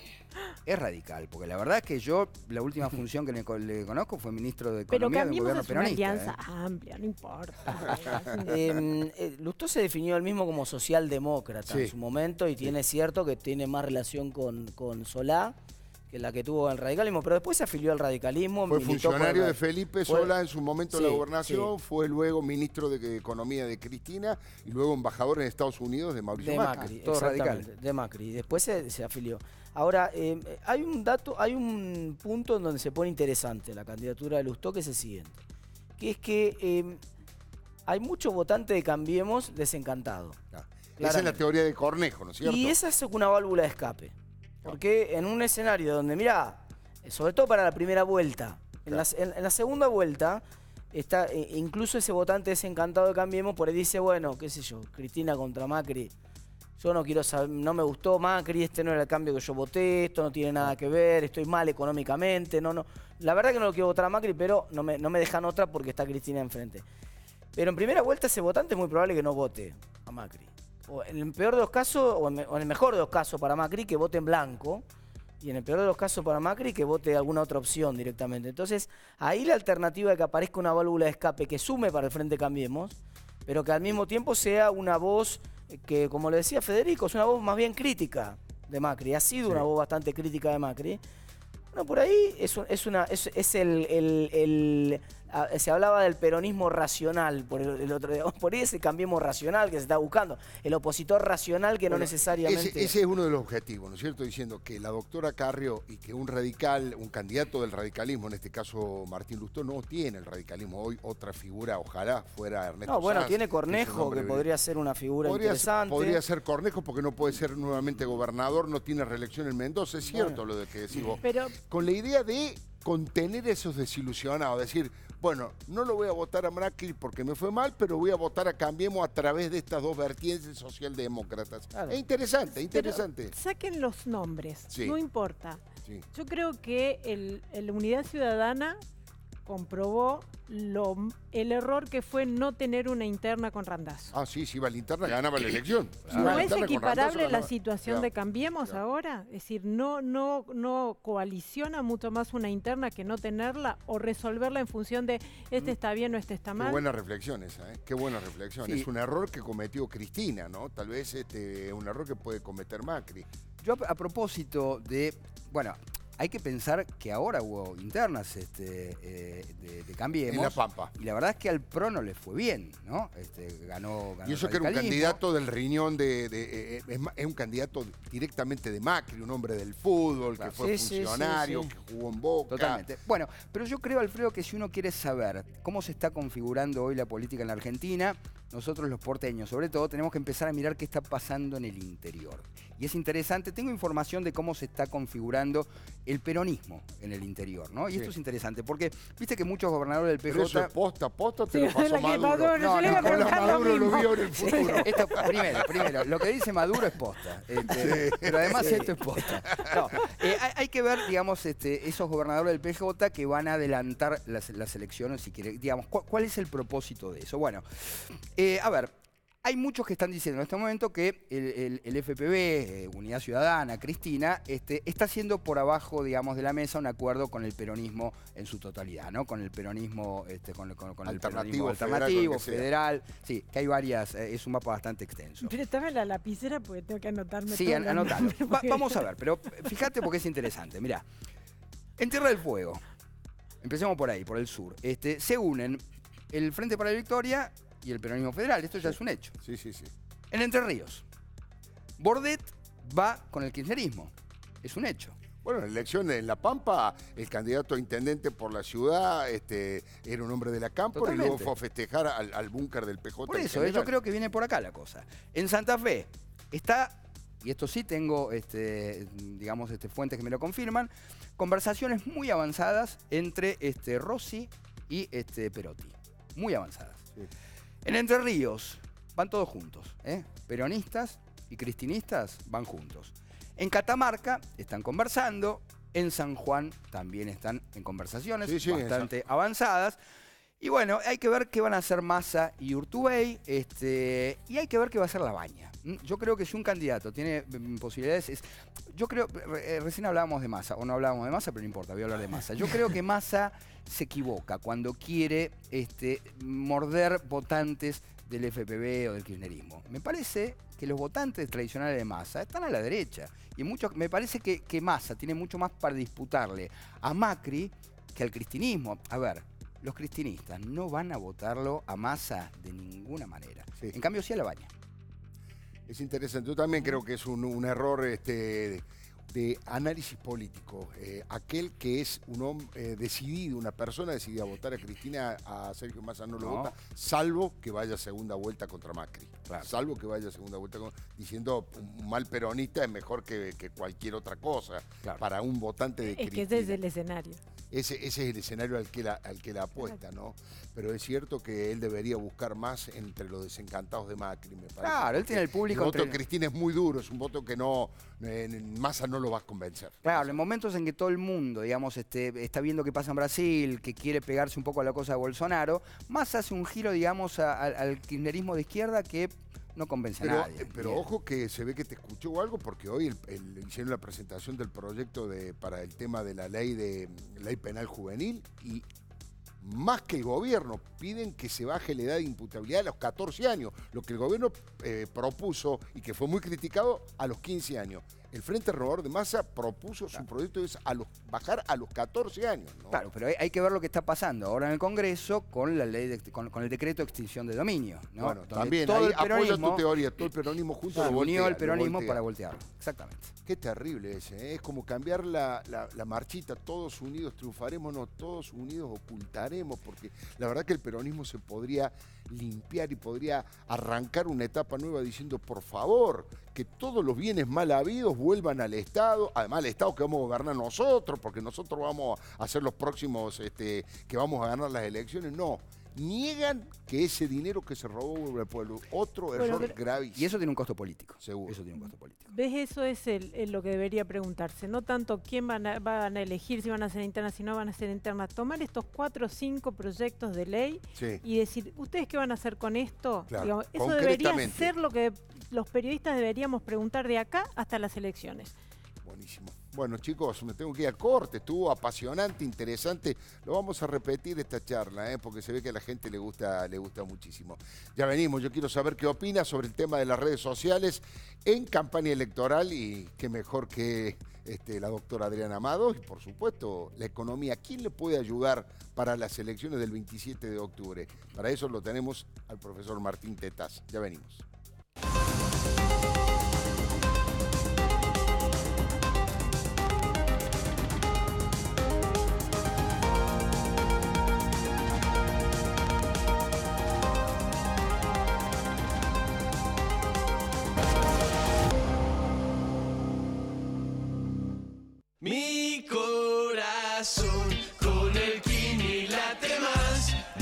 es radical, porque la verdad es que yo, la última función que le, conozco fue ministro de Economía del gobierno es una peronista. alianza ¿eh? amplia, no importa. Em, eh, Lustó se definió el mismo como socialdemócrata en su momento y tiene cierto que tiene más relación con, con Solá que la que tuvo el radicalismo, pero después se afilió al radicalismo. Fue funcionario de Felipe Sola en su momento de la gobernación, fue luego ministro de Economía de Cristina y luego embajador en Estados Unidos de Mauricio de Macri. todo radical. De Macri, después se, afilió. Ahora, eh, hay un dato, hay un punto en donde se pone interesante la candidatura de Lustó, que es el siguiente, que es que eh, hay mucho votante de Cambiemos desencantado. Ah, esa es la teoría de Cornejo, ¿no es cierto? Y esa es una válvula de escape. Porque en un escenario donde, mira, sobre todo para la primera vuelta, en, la, segunda vuelta, está, e, incluso ese votante desencantado de Cambiemos por ahí dice, bueno, qué sé yo, Cristina contra Macri. Yo no quiero saber, no me gustó Macri, este no era el cambio que yo voté, esto no tiene nada que ver, estoy mal económicamente, no, no. La verdad que no lo quiero votar a Macri, pero no me, no me dejan otra porque está Cristina enfrente. Pero en primera vuelta ese votante es muy probable que no vote a Macri en el peor de los casos, o en, el mejor de los casos para Macri, que vote en blanco, y en el peor de los casos para Macri, que vote alguna otra opción directamente. Entonces, ahí la alternativa de que aparezca una válvula de escape que sume para el Frente Cambiemos, pero que al mismo tiempo sea una voz que, como le decía Federico, es una voz más bien crítica de Macri, ha sido una voz bastante crítica de Macri. Bueno, por ahí es, es una, es, el Ah, se hablaba del peronismo racional, por el, por ese cambiemos racional que se está buscando, el opositor racional que no necesariamente... Ese, es uno de los objetivos, ¿no es cierto? Diciendo que la doctora Carrio y que un radical, un candidato del radicalismo, en este caso Martín Lustó, no tiene el radicalismo. Hoy otra figura, ojalá fuera Ernesto No, bueno, tiene Cornejo, que, podría ser una figura podría interesante. Ser, podría ser Cornejo porque no puede ser nuevamente gobernador, no tiene reelección en Mendoza, es cierto lo que decimos. Pero... Con la idea de contener esos desilusionados, decir bueno, no lo voy a votar a Macri porque me fue mal, pero voy a votar a Cambiemos a través de estas dos vertientes socialdemócratas. Es interesante, interesante. saquen los nombres, no importa. Yo creo que la Unidad Ciudadana comprobó el error que fue no tener una interna con Randazzo. Ah, sí, si iba la interna, ganaba la elección. Ah, ¿No es equiparable la situación de Cambiemos ahora? Es decir, no, no, no coaliciona mucho más una interna que no tenerla o resolverla en función de este mm. está bien o este está mal. Qué buena reflexión esa, ¿eh? Qué buena reflexión. Es un error que cometió Cristina, ¿no? Tal vez este, un error que puede cometer Macri. Yo a propósito de, bueno, hay que pensar que ahora hubo internas este, eh, de, de, Cambiemos. En La Pampa. Y la verdad es que al PRO no le fue bien, ¿no? Este, ganó, ganó, Y eso que era un candidato del riñón de... Eh, eh, es, un candidato directamente de Macri, un hombre del fútbol, que fue funcionario, que jugó en Boca. Totalmente. Bueno, pero yo creo, Alfredo, que si uno quiere saber cómo se está configurando hoy la política en la Argentina, nosotros los porteños, sobre todo, tenemos que empezar a mirar qué está pasando en el interior. Y es interesante, tengo información de cómo se está configurando el peronismo en el interior, ¿no? Y esto es interesante, porque viste que muchos gobernadores del PJ... Pero eso posta, posta te lo paso Maduro. Maduro. No, Maduro lo, vio en el futuro. primero, primero, lo que dice Maduro es posta. Este, pero además esto es posta. Eh, hay, que ver, digamos, este, esos gobernadores del PJ que van a adelantar las, las elecciones, si quiere, digamos, ¿cuál es el propósito de eso? Bueno, eh, a ver, hay muchos que están diciendo en este momento que el, FPV, FPB, eh, Unidad Ciudadana, Cristina, este, está haciendo por abajo, digamos, de la mesa un acuerdo con el peronismo en su totalidad, ¿no? Con el peronismo, este, con, alternativo, el peronismo alternativo, federal, sí, que hay varias, eh, es un mapa bastante extenso. en la lapicera porque tengo que anotarme. Sí, an vamos a ver, pero fíjate porque es interesante. Mirá, en Tierra del Fuego, empecemos por ahí, por el sur, este, se unen el Frente para la Victoria y el peronismo federal. Esto ya es un hecho. Sí, sí, sí. En Entre Ríos, Bordet va con el kirchnerismo. Es un hecho. Bueno, en elecciones en La Pampa, el candidato a intendente por la ciudad este, era un hombre de la campo y luego fue a festejar al, búnker del PJ. Por eso, yo creo que viene por acá la cosa. En Santa Fe está, y esto sí tengo, este, digamos, este, fuentes que me lo confirman, conversaciones muy avanzadas entre este, Rossi y este, Perotti. Muy avanzadas. Sí. En Entre Ríos van todos juntos, ¿eh? peronistas y cristinistas van juntos. En Catamarca están conversando, en San Juan también están en conversaciones bastante avanzadas. Y bueno, hay que ver qué van a hacer Massa y Urtubey, este, y hay que ver qué va a hacer La Baña. Mm, yo creo que si un candidato tiene mm, posibilidades, yo creo, eh, recién hablábamos de Massa, o no hablábamos de Massa, pero no importa, voy a hablar de Massa. Yo creo que Massa se equivoca cuando quiere este, morder votantes del FPB o del kirchnerismo. Me parece que los votantes tradicionales de Massa están a la derecha. Y muchos, me parece que, que Massa tiene mucho más para disputarle a Macri que al cristinismo. A ver, los cristinistas no van a votarlo a masa de ninguna manera. En cambio, sí a la baña. Es interesante. Yo también creo que es un, error este, de análisis político. Eh, aquel que es un hombre eh, decidido, una persona decidida a votar a Cristina, a Sergio Massa no lo vota, salvo que vaya a segunda vuelta contra Macri. Salvo que vaya a segunda vuelta diciendo un mal peronista es mejor que, cualquier otra cosa para un votante de Cristina. Es que ese es el escenario. Ese, es el escenario al que, la, al que la apuesta, ¿no? Pero es cierto que él debería buscar más entre los desencantados de Macri, me parece. Claro, él tiene el público. El voto de Cristina es muy duro, es un voto que no. Eh, Massa no lo va a convencer. Claro, en momentos en que todo el mundo, digamos, este, está viendo qué pasa en Brasil, que quiere pegarse un poco a la cosa de Bolsonaro, más hace un giro, digamos, al kirchnerismo de izquierda que no convence pero, a nadie. Eh, pero ojo que se ve que te escuchó algo, porque hoy el, hicieron la presentación del proyecto de, para el tema de la ley de ley penal juvenil y más que el gobierno, piden que se baje la edad de imputabilidad a los 14 años, lo que el gobierno eh, propuso y que fue muy criticado a los 15 años el Frente Renovador de Masa propuso su proyecto es a los, bajar a los 14 años. Claro, pero hay, que ver lo que está pasando ahora en el Congreso con la ley con, el decreto de extinción de dominio. Bueno, también ahí apoya tu teoría, todo el peronismo junto claro, lo unió al peronismo para voltearlo. Exactamente. Qué terrible ese, ¿eh? es como cambiar la, la, marchita, todos unidos triunfaremos, no, todos unidos ocultaremos, porque la verdad que el peronismo se podría limpiar y podría arrancar una etapa nueva diciendo, por favor, que todos los bienes mal habidos vuelvan al Estado, además al Estado que vamos a gobernar nosotros, porque nosotros vamos a ser los próximos este, que vamos a ganar las elecciones. No, niegan que ese dinero que se robó el pueblo. Otro error grave. Y eso tiene un costo político. Seguro. Eso tiene un costo político. ¿Ves? Eso es lo que debería preguntarse. No tanto quién van a, elegir, si van a ser internas, si no van a ser internas. Tomar estos cuatro o cinco proyectos de ley y decir, ¿ustedes qué van a hacer con esto? eso debería ser lo que los periodistas deberíamos preguntar de acá hasta las elecciones. Buenísimo. Bueno, chicos, me tengo que ir a corte. Estuvo apasionante, interesante. Lo vamos a repetir esta charla, ¿eh? porque se ve que a la gente le gusta, le gusta muchísimo. Ya venimos. Yo quiero saber qué opina sobre el tema de las redes sociales en campaña electoral y qué mejor que este, la doctora Adriana Amado y, por supuesto, la economía. ¿Quién le puede ayudar para las elecciones del 27 de octubre? Para eso lo tenemos al profesor Martín Tetaz. Ya venimos.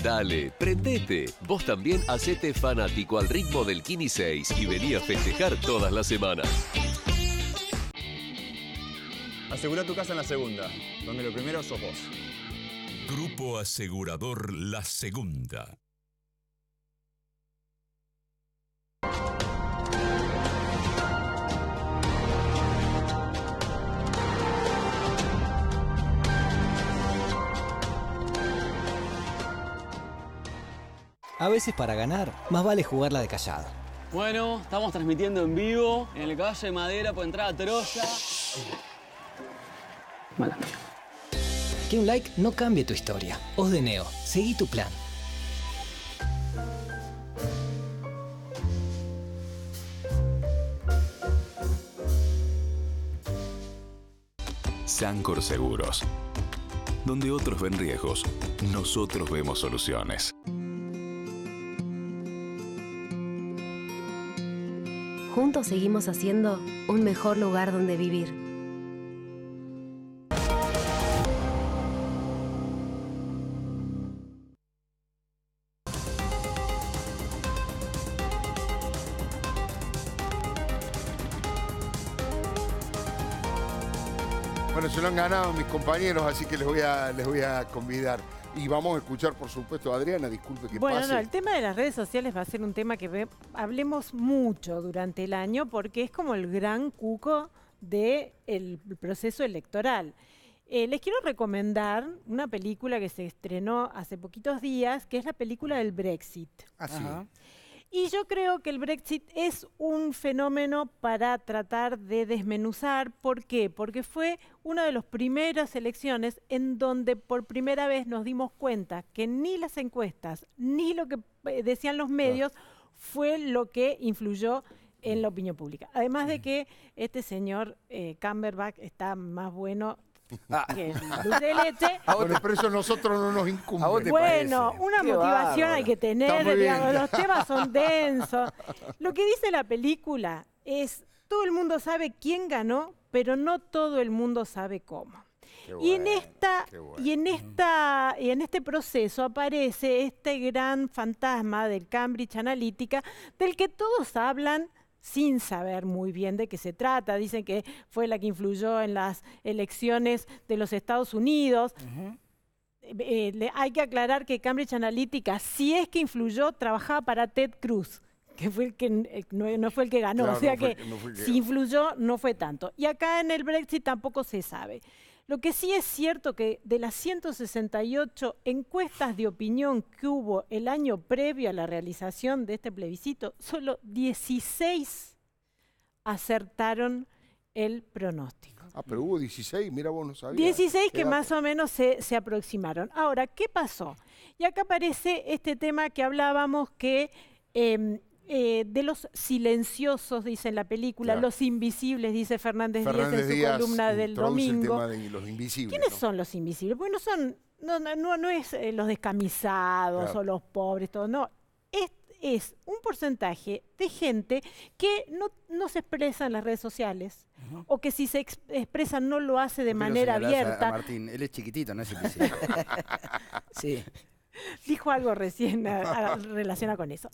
Dale, prendete. Vos también hacete fanático al ritmo del Kini 6 y vení a festejar todas las semanas. Asegura tu casa en la segunda, donde lo primero sos vos. Grupo Asegurador La Segunda. A veces para ganar, más vale jugarla de callado. Bueno, estamos transmitiendo en vivo en el caballo de madera por entrada troya. Que un like no cambie tu historia. Os de Neo, seguí tu plan. Sancor Seguros. Donde otros ven riesgos, nosotros vemos soluciones. juntos seguimos haciendo un mejor lugar donde vivir. Bueno, se lo han ganado mis compañeros, así que les voy a, les voy a convidar. Y vamos a escuchar, por supuesto, Adriana, disculpe que bueno, pase. Bueno, el tema de las redes sociales va a ser un tema que hablemos mucho durante el año porque es como el gran cuco del proceso electoral. Eh, les quiero recomendar una película que se estrenó hace poquitos días, que es la película del Brexit. Así. Y yo creo que el Brexit es un fenómeno para tratar de desmenuzar. ¿Por qué? Porque fue una de las primeras elecciones en donde por primera vez nos dimos cuenta que ni las encuestas ni lo que eh, decían los medios fue lo que influyó en la mm. opinión pública. Además de mm. que este señor Camberback eh, está más bueno Ah. pero eso nosotros no nos incumbe. Bueno, una motivación hay que tener, los temas son densos. Lo que dice la película es, todo el mundo sabe quién ganó, pero no todo el mundo sabe cómo. y en esta y en esta y en este proceso aparece este gran fantasma del Cambridge Analytica del que todos hablan sin saber muy bien de qué se trata. Dicen que fue la que influyó en las elecciones de los Estados Unidos. Eh, eh, hay que aclarar que Cambridge Analytica, si es que influyó, trabajaba para Ted Cruz que fue el que eh, no, fue el que ganó, o sea que si influyó no fue tanto. Y acá en el Brexit tampoco se sabe. Lo que sí es cierto que de las 168 encuestas de opinión que hubo el año previo a la realización de este plebiscito, solo 16 acertaron el pronóstico. Ah, pero hubo 16, mira vos no sabías. 16 que más o menos se, aproximaron. Ahora, ¿qué pasó? Y acá aparece este tema que hablábamos que em, eh, de los silenciosos, dice en la película, los invisibles, dice Fernández, Díaz en su columna del domingo. los invisibles, ¿Quiénes son los invisibles? Bueno, no, no, no, es eh, los descamisados o los pobres, todo, no. Es, un porcentaje de gente que no, se expresa en las redes sociales o que si se expresa no lo hace de manera abierta. A, Martín, él es chiquitito, no es invisible. sí. Dijo algo recién relacionado con eso.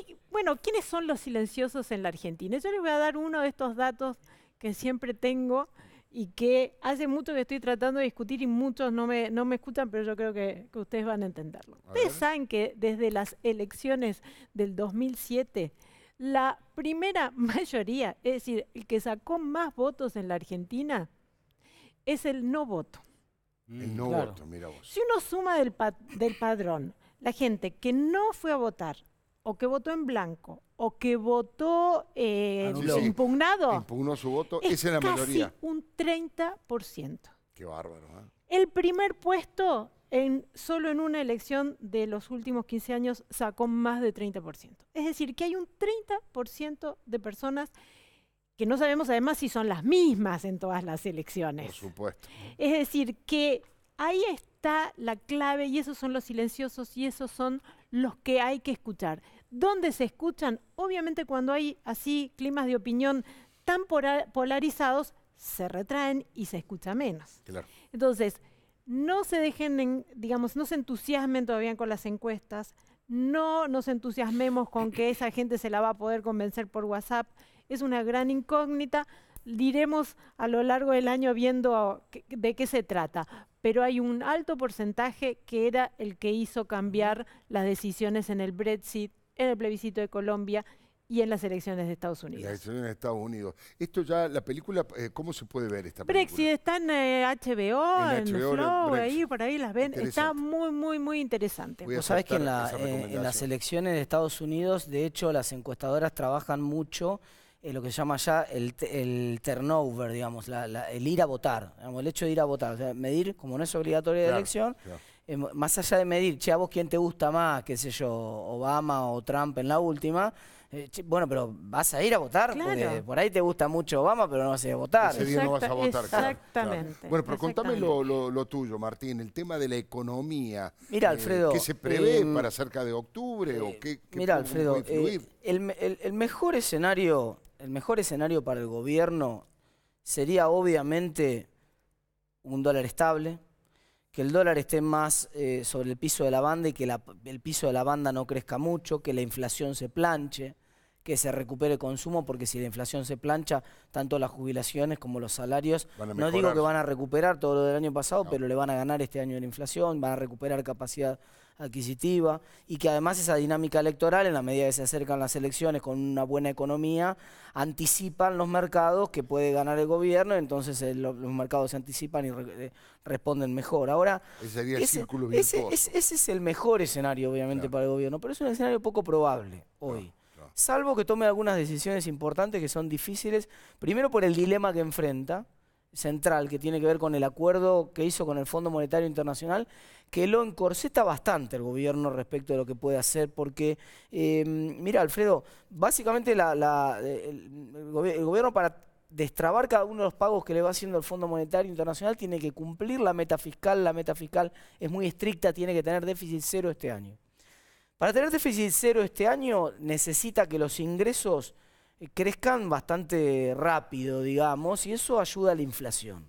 Y bueno, ¿quiénes son los silenciosos en la Argentina? Yo les voy a dar uno de estos datos que siempre tengo y que hace mucho que estoy tratando de discutir y muchos no me, no me escuchan, pero yo creo que, ustedes van a entenderlo. ustedes saben que desde las elecciones del 2007, la primera mayoría, es decir, el que sacó más votos en la Argentina, es el no voto. Mm, el no voto, mira vos. Si uno suma del, del padrón la gente que no fue a votar o que votó en blanco o que votó eh, ah, impugnado. Impugnó su voto, es la casi Un 30%. Qué bárbaro. ¿eh? El primer puesto, en, solo en una elección de los últimos 15 años, sacó más de 30%. Es decir, que hay un 30% de personas que no sabemos además si son las mismas en todas las elecciones. Por supuesto. Es decir, que ahí está la clave y esos son los silenciosos y esos son los que hay que escuchar. ¿Dónde se escuchan? Obviamente cuando hay así climas de opinión tan polarizados, se retraen y se escucha menos. Entonces, no se dejen, en, digamos, no se entusiasmen todavía con las encuestas, no nos entusiasmemos con que esa gente se la va a poder convencer por WhatsApp, es una gran incógnita, diremos a lo largo del año viendo de qué se trata, pero hay un alto porcentaje que era el que hizo cambiar las decisiones en el Brexit, en el plebiscito de Colombia y en las elecciones de Estados Unidos. Las elecciones de Estados Unidos. Esto ya, la película, eh, ¿cómo se puede ver esta película? Brexit está en HBO, eh, en, ahí, por ahí las ven. Está muy, muy, muy interesante. Vos sabés que en, eh, las elecciones de Estados Unidos, de hecho, las encuestadoras trabajan mucho en lo que se llama ya el, el turnover, digamos, el ir a votar, el hecho de ir a votar, o sea, medir, como no es obligatoria de elección, eh, más allá de medir, che, a vos quién te gusta más, qué sé yo, Obama o Trump en la última, eh, bueno, pero vas a ir a votar, porque por ahí te gusta mucho Obama, pero no vas a votar. Exactamente. Bueno, pero contame lo, tuyo, Martín, el tema de la economía. Mira, eh, Alfredo. ¿Qué se prevé para cerca de octubre? o qué, mira, Alfredo, el, mejor escenario, el mejor escenario para el gobierno sería obviamente un dólar estable que el dólar esté más eh, sobre el piso de la banda y que el piso de la banda no crezca mucho, que la inflación se planche, que se recupere el consumo, porque si la inflación se plancha, tanto las jubilaciones como los salarios, no digo que van a recuperar todo lo del año pasado, pero le van a ganar este año la inflación, van a recuperar capacidad adquisitiva y que además esa dinámica electoral, en la medida que se acercan las elecciones con una buena economía, anticipan los mercados que puede ganar el gobierno, entonces eh, los mercados se anticipan y eh, responden mejor. Ahora, ese, sería el ese, es el mejor escenario, obviamente, para el gobierno, pero es un escenario poco probable hoy. salvo que tome algunas decisiones importantes que son difíciles, primero por el dilema que enfrenta, central que tiene que ver con el acuerdo que hizo con el Fondo Monetario Internacional que lo encorseta bastante el gobierno respecto de lo que puede hacer porque em, mira Alfredo básicamente la, el, gobierno para destrabar cada uno de los pagos que le va haciendo el Fondo Monetario Internacional tiene que cumplir la meta fiscal la meta fiscal es muy estricta tiene que tener déficit cero este año para tener déficit cero este año necesita que los ingresos eh, crezcan bastante rápido, digamos, y eso ayuda a la inflación.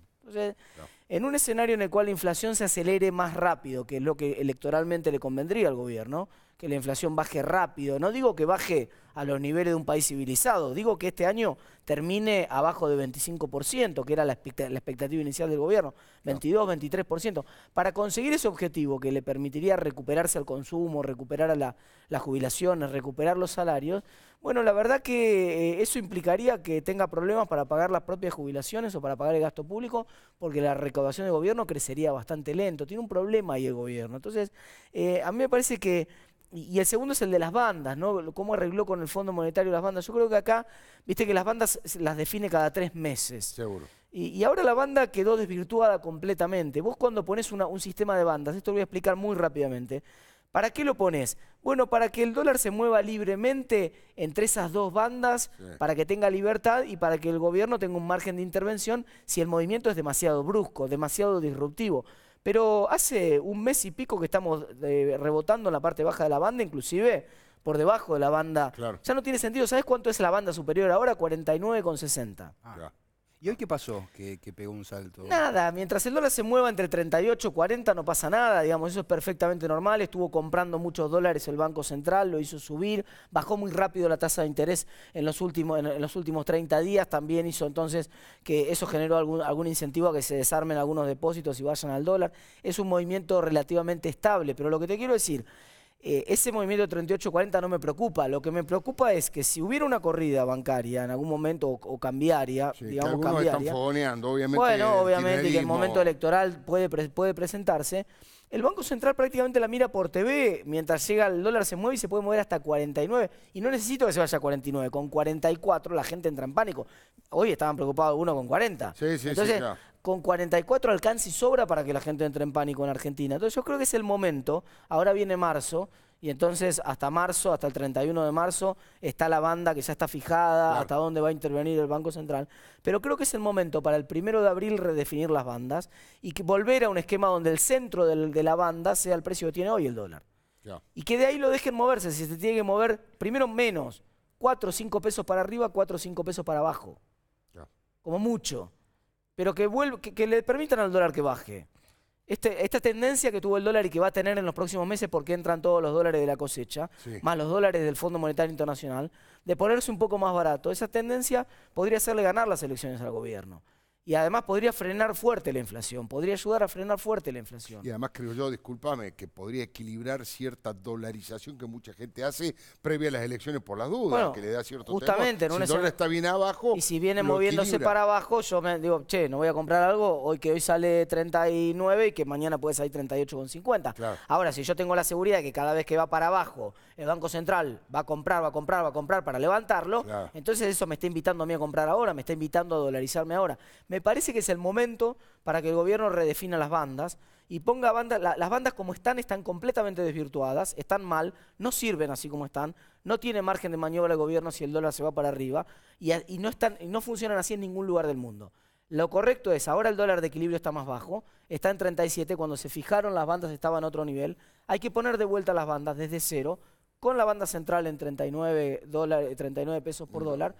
en un escenario en el cual la inflación se acelere más rápido, que es lo que electoralmente le convendría al gobierno, que la inflación baje rápido. No digo que baje a los niveles de un país civilizado, digo que este año termine abajo de 25%, que era la, expectativa inicial del gobierno, 22, 23%. Para conseguir ese objetivo que le permitiría recuperarse al consumo, recuperar a las jubilaciones, recuperar los salarios, bueno, la verdad que eh, eso implicaría que tenga problemas para pagar las propias jubilaciones o para pagar el gasto público, porque la recaudación del gobierno crecería bastante lento. Tiene un problema ahí el gobierno. Entonces, eh, a mí me parece que y el segundo es el de las bandas, ¿no? ¿Cómo arregló con el Fondo Monetario las bandas? Yo creo que acá, viste que las bandas las define cada tres meses. Seguro. Y, ahora la banda quedó desvirtuada completamente. Vos cuando pones un sistema de bandas, esto lo voy a explicar muy rápidamente, ¿para qué lo pones? Bueno, para que el dólar se mueva libremente entre esas dos bandas, para que tenga libertad y para que el gobierno tenga un margen de intervención si el movimiento es demasiado brusco, demasiado disruptivo. Pero hace un mes y pico que estamos eh, rebotando en la parte baja de la banda, inclusive por debajo de la banda. Ya no tiene sentido. ¿Sabes cuánto es la banda superior ahora? 49,60. Ah. ¿Y hoy qué pasó que, pegó un salto? Nada, mientras el dólar se mueva entre 38 y 40 no pasa nada, digamos, eso es perfectamente normal. Estuvo comprando muchos dólares el Banco Central, lo hizo subir, bajó muy rápido la tasa de interés en los últimos, los últimos 30 días, también hizo entonces que eso generó algún, algún incentivo a que se desarmen algunos depósitos y vayan al dólar. Es un movimiento relativamente estable, pero lo que te quiero decir eh, ese movimiento 38-40 no me preocupa. Lo que me preocupa es que si hubiera una corrida bancaria en algún momento o, cambiaria, digamos que cambiaria. obviamente. Bueno, obviamente, que el momento electoral puede, puede presentarse. El Banco Central prácticamente la mira por TV, mientras llega el dólar se mueve y se puede mover hasta 49. Y no necesito que se vaya a 49, con 44 la gente entra en pánico. Hoy estaban preocupados uno con 40. Sí, sí, sí, con 44 alcance y sobra para que la gente entre en pánico en Argentina. Entonces yo creo que es el momento, ahora viene marzo, y entonces hasta marzo, hasta el 31 de marzo, está la banda que ya está fijada, hasta dónde va a intervenir el Banco Central. Pero creo que es el momento para el primero de abril redefinir las bandas y volver a un esquema donde el centro de la banda sea el precio que tiene hoy el dólar. Y que de ahí lo dejen moverse, si se tiene que mover primero menos, 4 o 5 pesos para arriba, 4 o 5 pesos para abajo. Como mucho pero que, que, le permitan al dólar que baje. Este, esta tendencia que tuvo el dólar y que va a tener en los próximos meses porque entran todos los dólares de la cosecha, más los dólares del Fondo Monetario Internacional, de ponerse un poco más barato, esa tendencia podría hacerle ganar las elecciones al gobierno y además podría frenar fuerte la inflación, podría ayudar a frenar fuerte la inflación. Y además creo yo, discúlpame, que podría equilibrar cierta dolarización que mucha gente hace previa a las elecciones por las dudas, que le da cierto justamente, Si el dólar está bien abajo, y si viene moviéndose para abajo, yo me digo, "Che, no voy a comprar algo hoy que hoy sale 39 y que mañana puede salir con 50. Ahora, si yo tengo la seguridad de que cada vez que va para abajo, el Banco Central va a comprar, va a comprar, va a comprar para levantarlo, entonces eso me está invitando a mí a comprar ahora, me está invitando a dolarizarme ahora. Me parece que es el momento para que el gobierno redefina las bandas y ponga bandas, las bandas como están están completamente desvirtuadas, están mal, no sirven así como están, no tiene margen de maniobra el gobierno si el dólar se va para arriba y, no, están, no funcionan así en ningún lugar del mundo. Lo correcto es, ahora el dólar de equilibrio está más bajo, está en 37, cuando se fijaron las bandas estaba en otro nivel, hay que poner de vuelta las bandas desde cero, con la banda central en 39, dólares, 39 pesos por dólar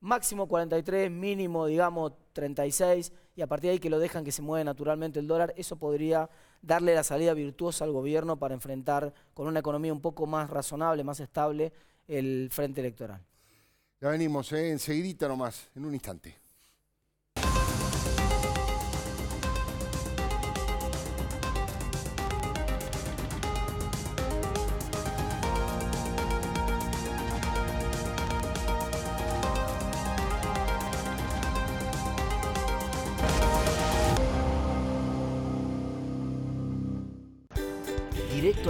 máximo 43, mínimo, digamos, 36, y a partir de ahí que lo dejan que se mueve naturalmente el dólar, eso podría darle la salida virtuosa al gobierno para enfrentar con una economía un poco más razonable, más estable, el frente electoral. Ya venimos, ¿eh? enseguidita nomás, en un instante.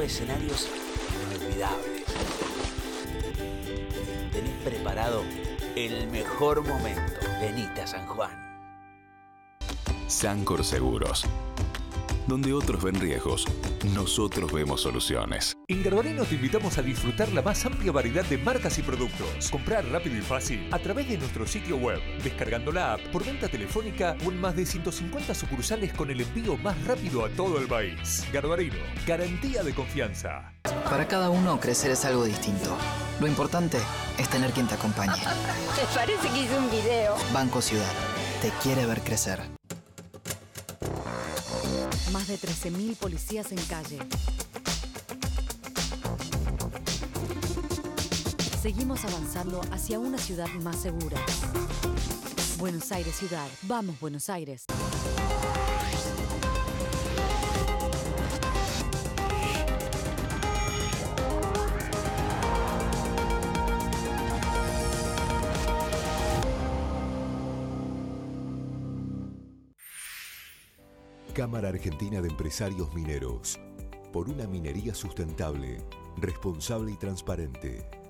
a escenarios inolvidables. Tenés preparado el mejor momento. Benita a San Juan. Sancor Seguros donde otros ven riesgos, nosotros vemos soluciones. En Garbarino te invitamos a disfrutar la más amplia variedad de marcas y productos. Comprar rápido y fácil a través de nuestro sitio web, descargando la app por venta telefónica o en más de 150 sucursales con el envío más rápido a todo el país. Garbarino, garantía de confianza. Para cada uno crecer es algo distinto. Lo importante es tener quien te acompañe. ¿Te parece que hice un video? Banco Ciudad. Te quiere ver crecer de 13.000 policías en calle. Seguimos avanzando hacia una ciudad más segura. Buenos Aires Ciudad. Vamos, Buenos Aires. Cámara Argentina de Empresarios Mineros. Por una minería sustentable, responsable y transparente.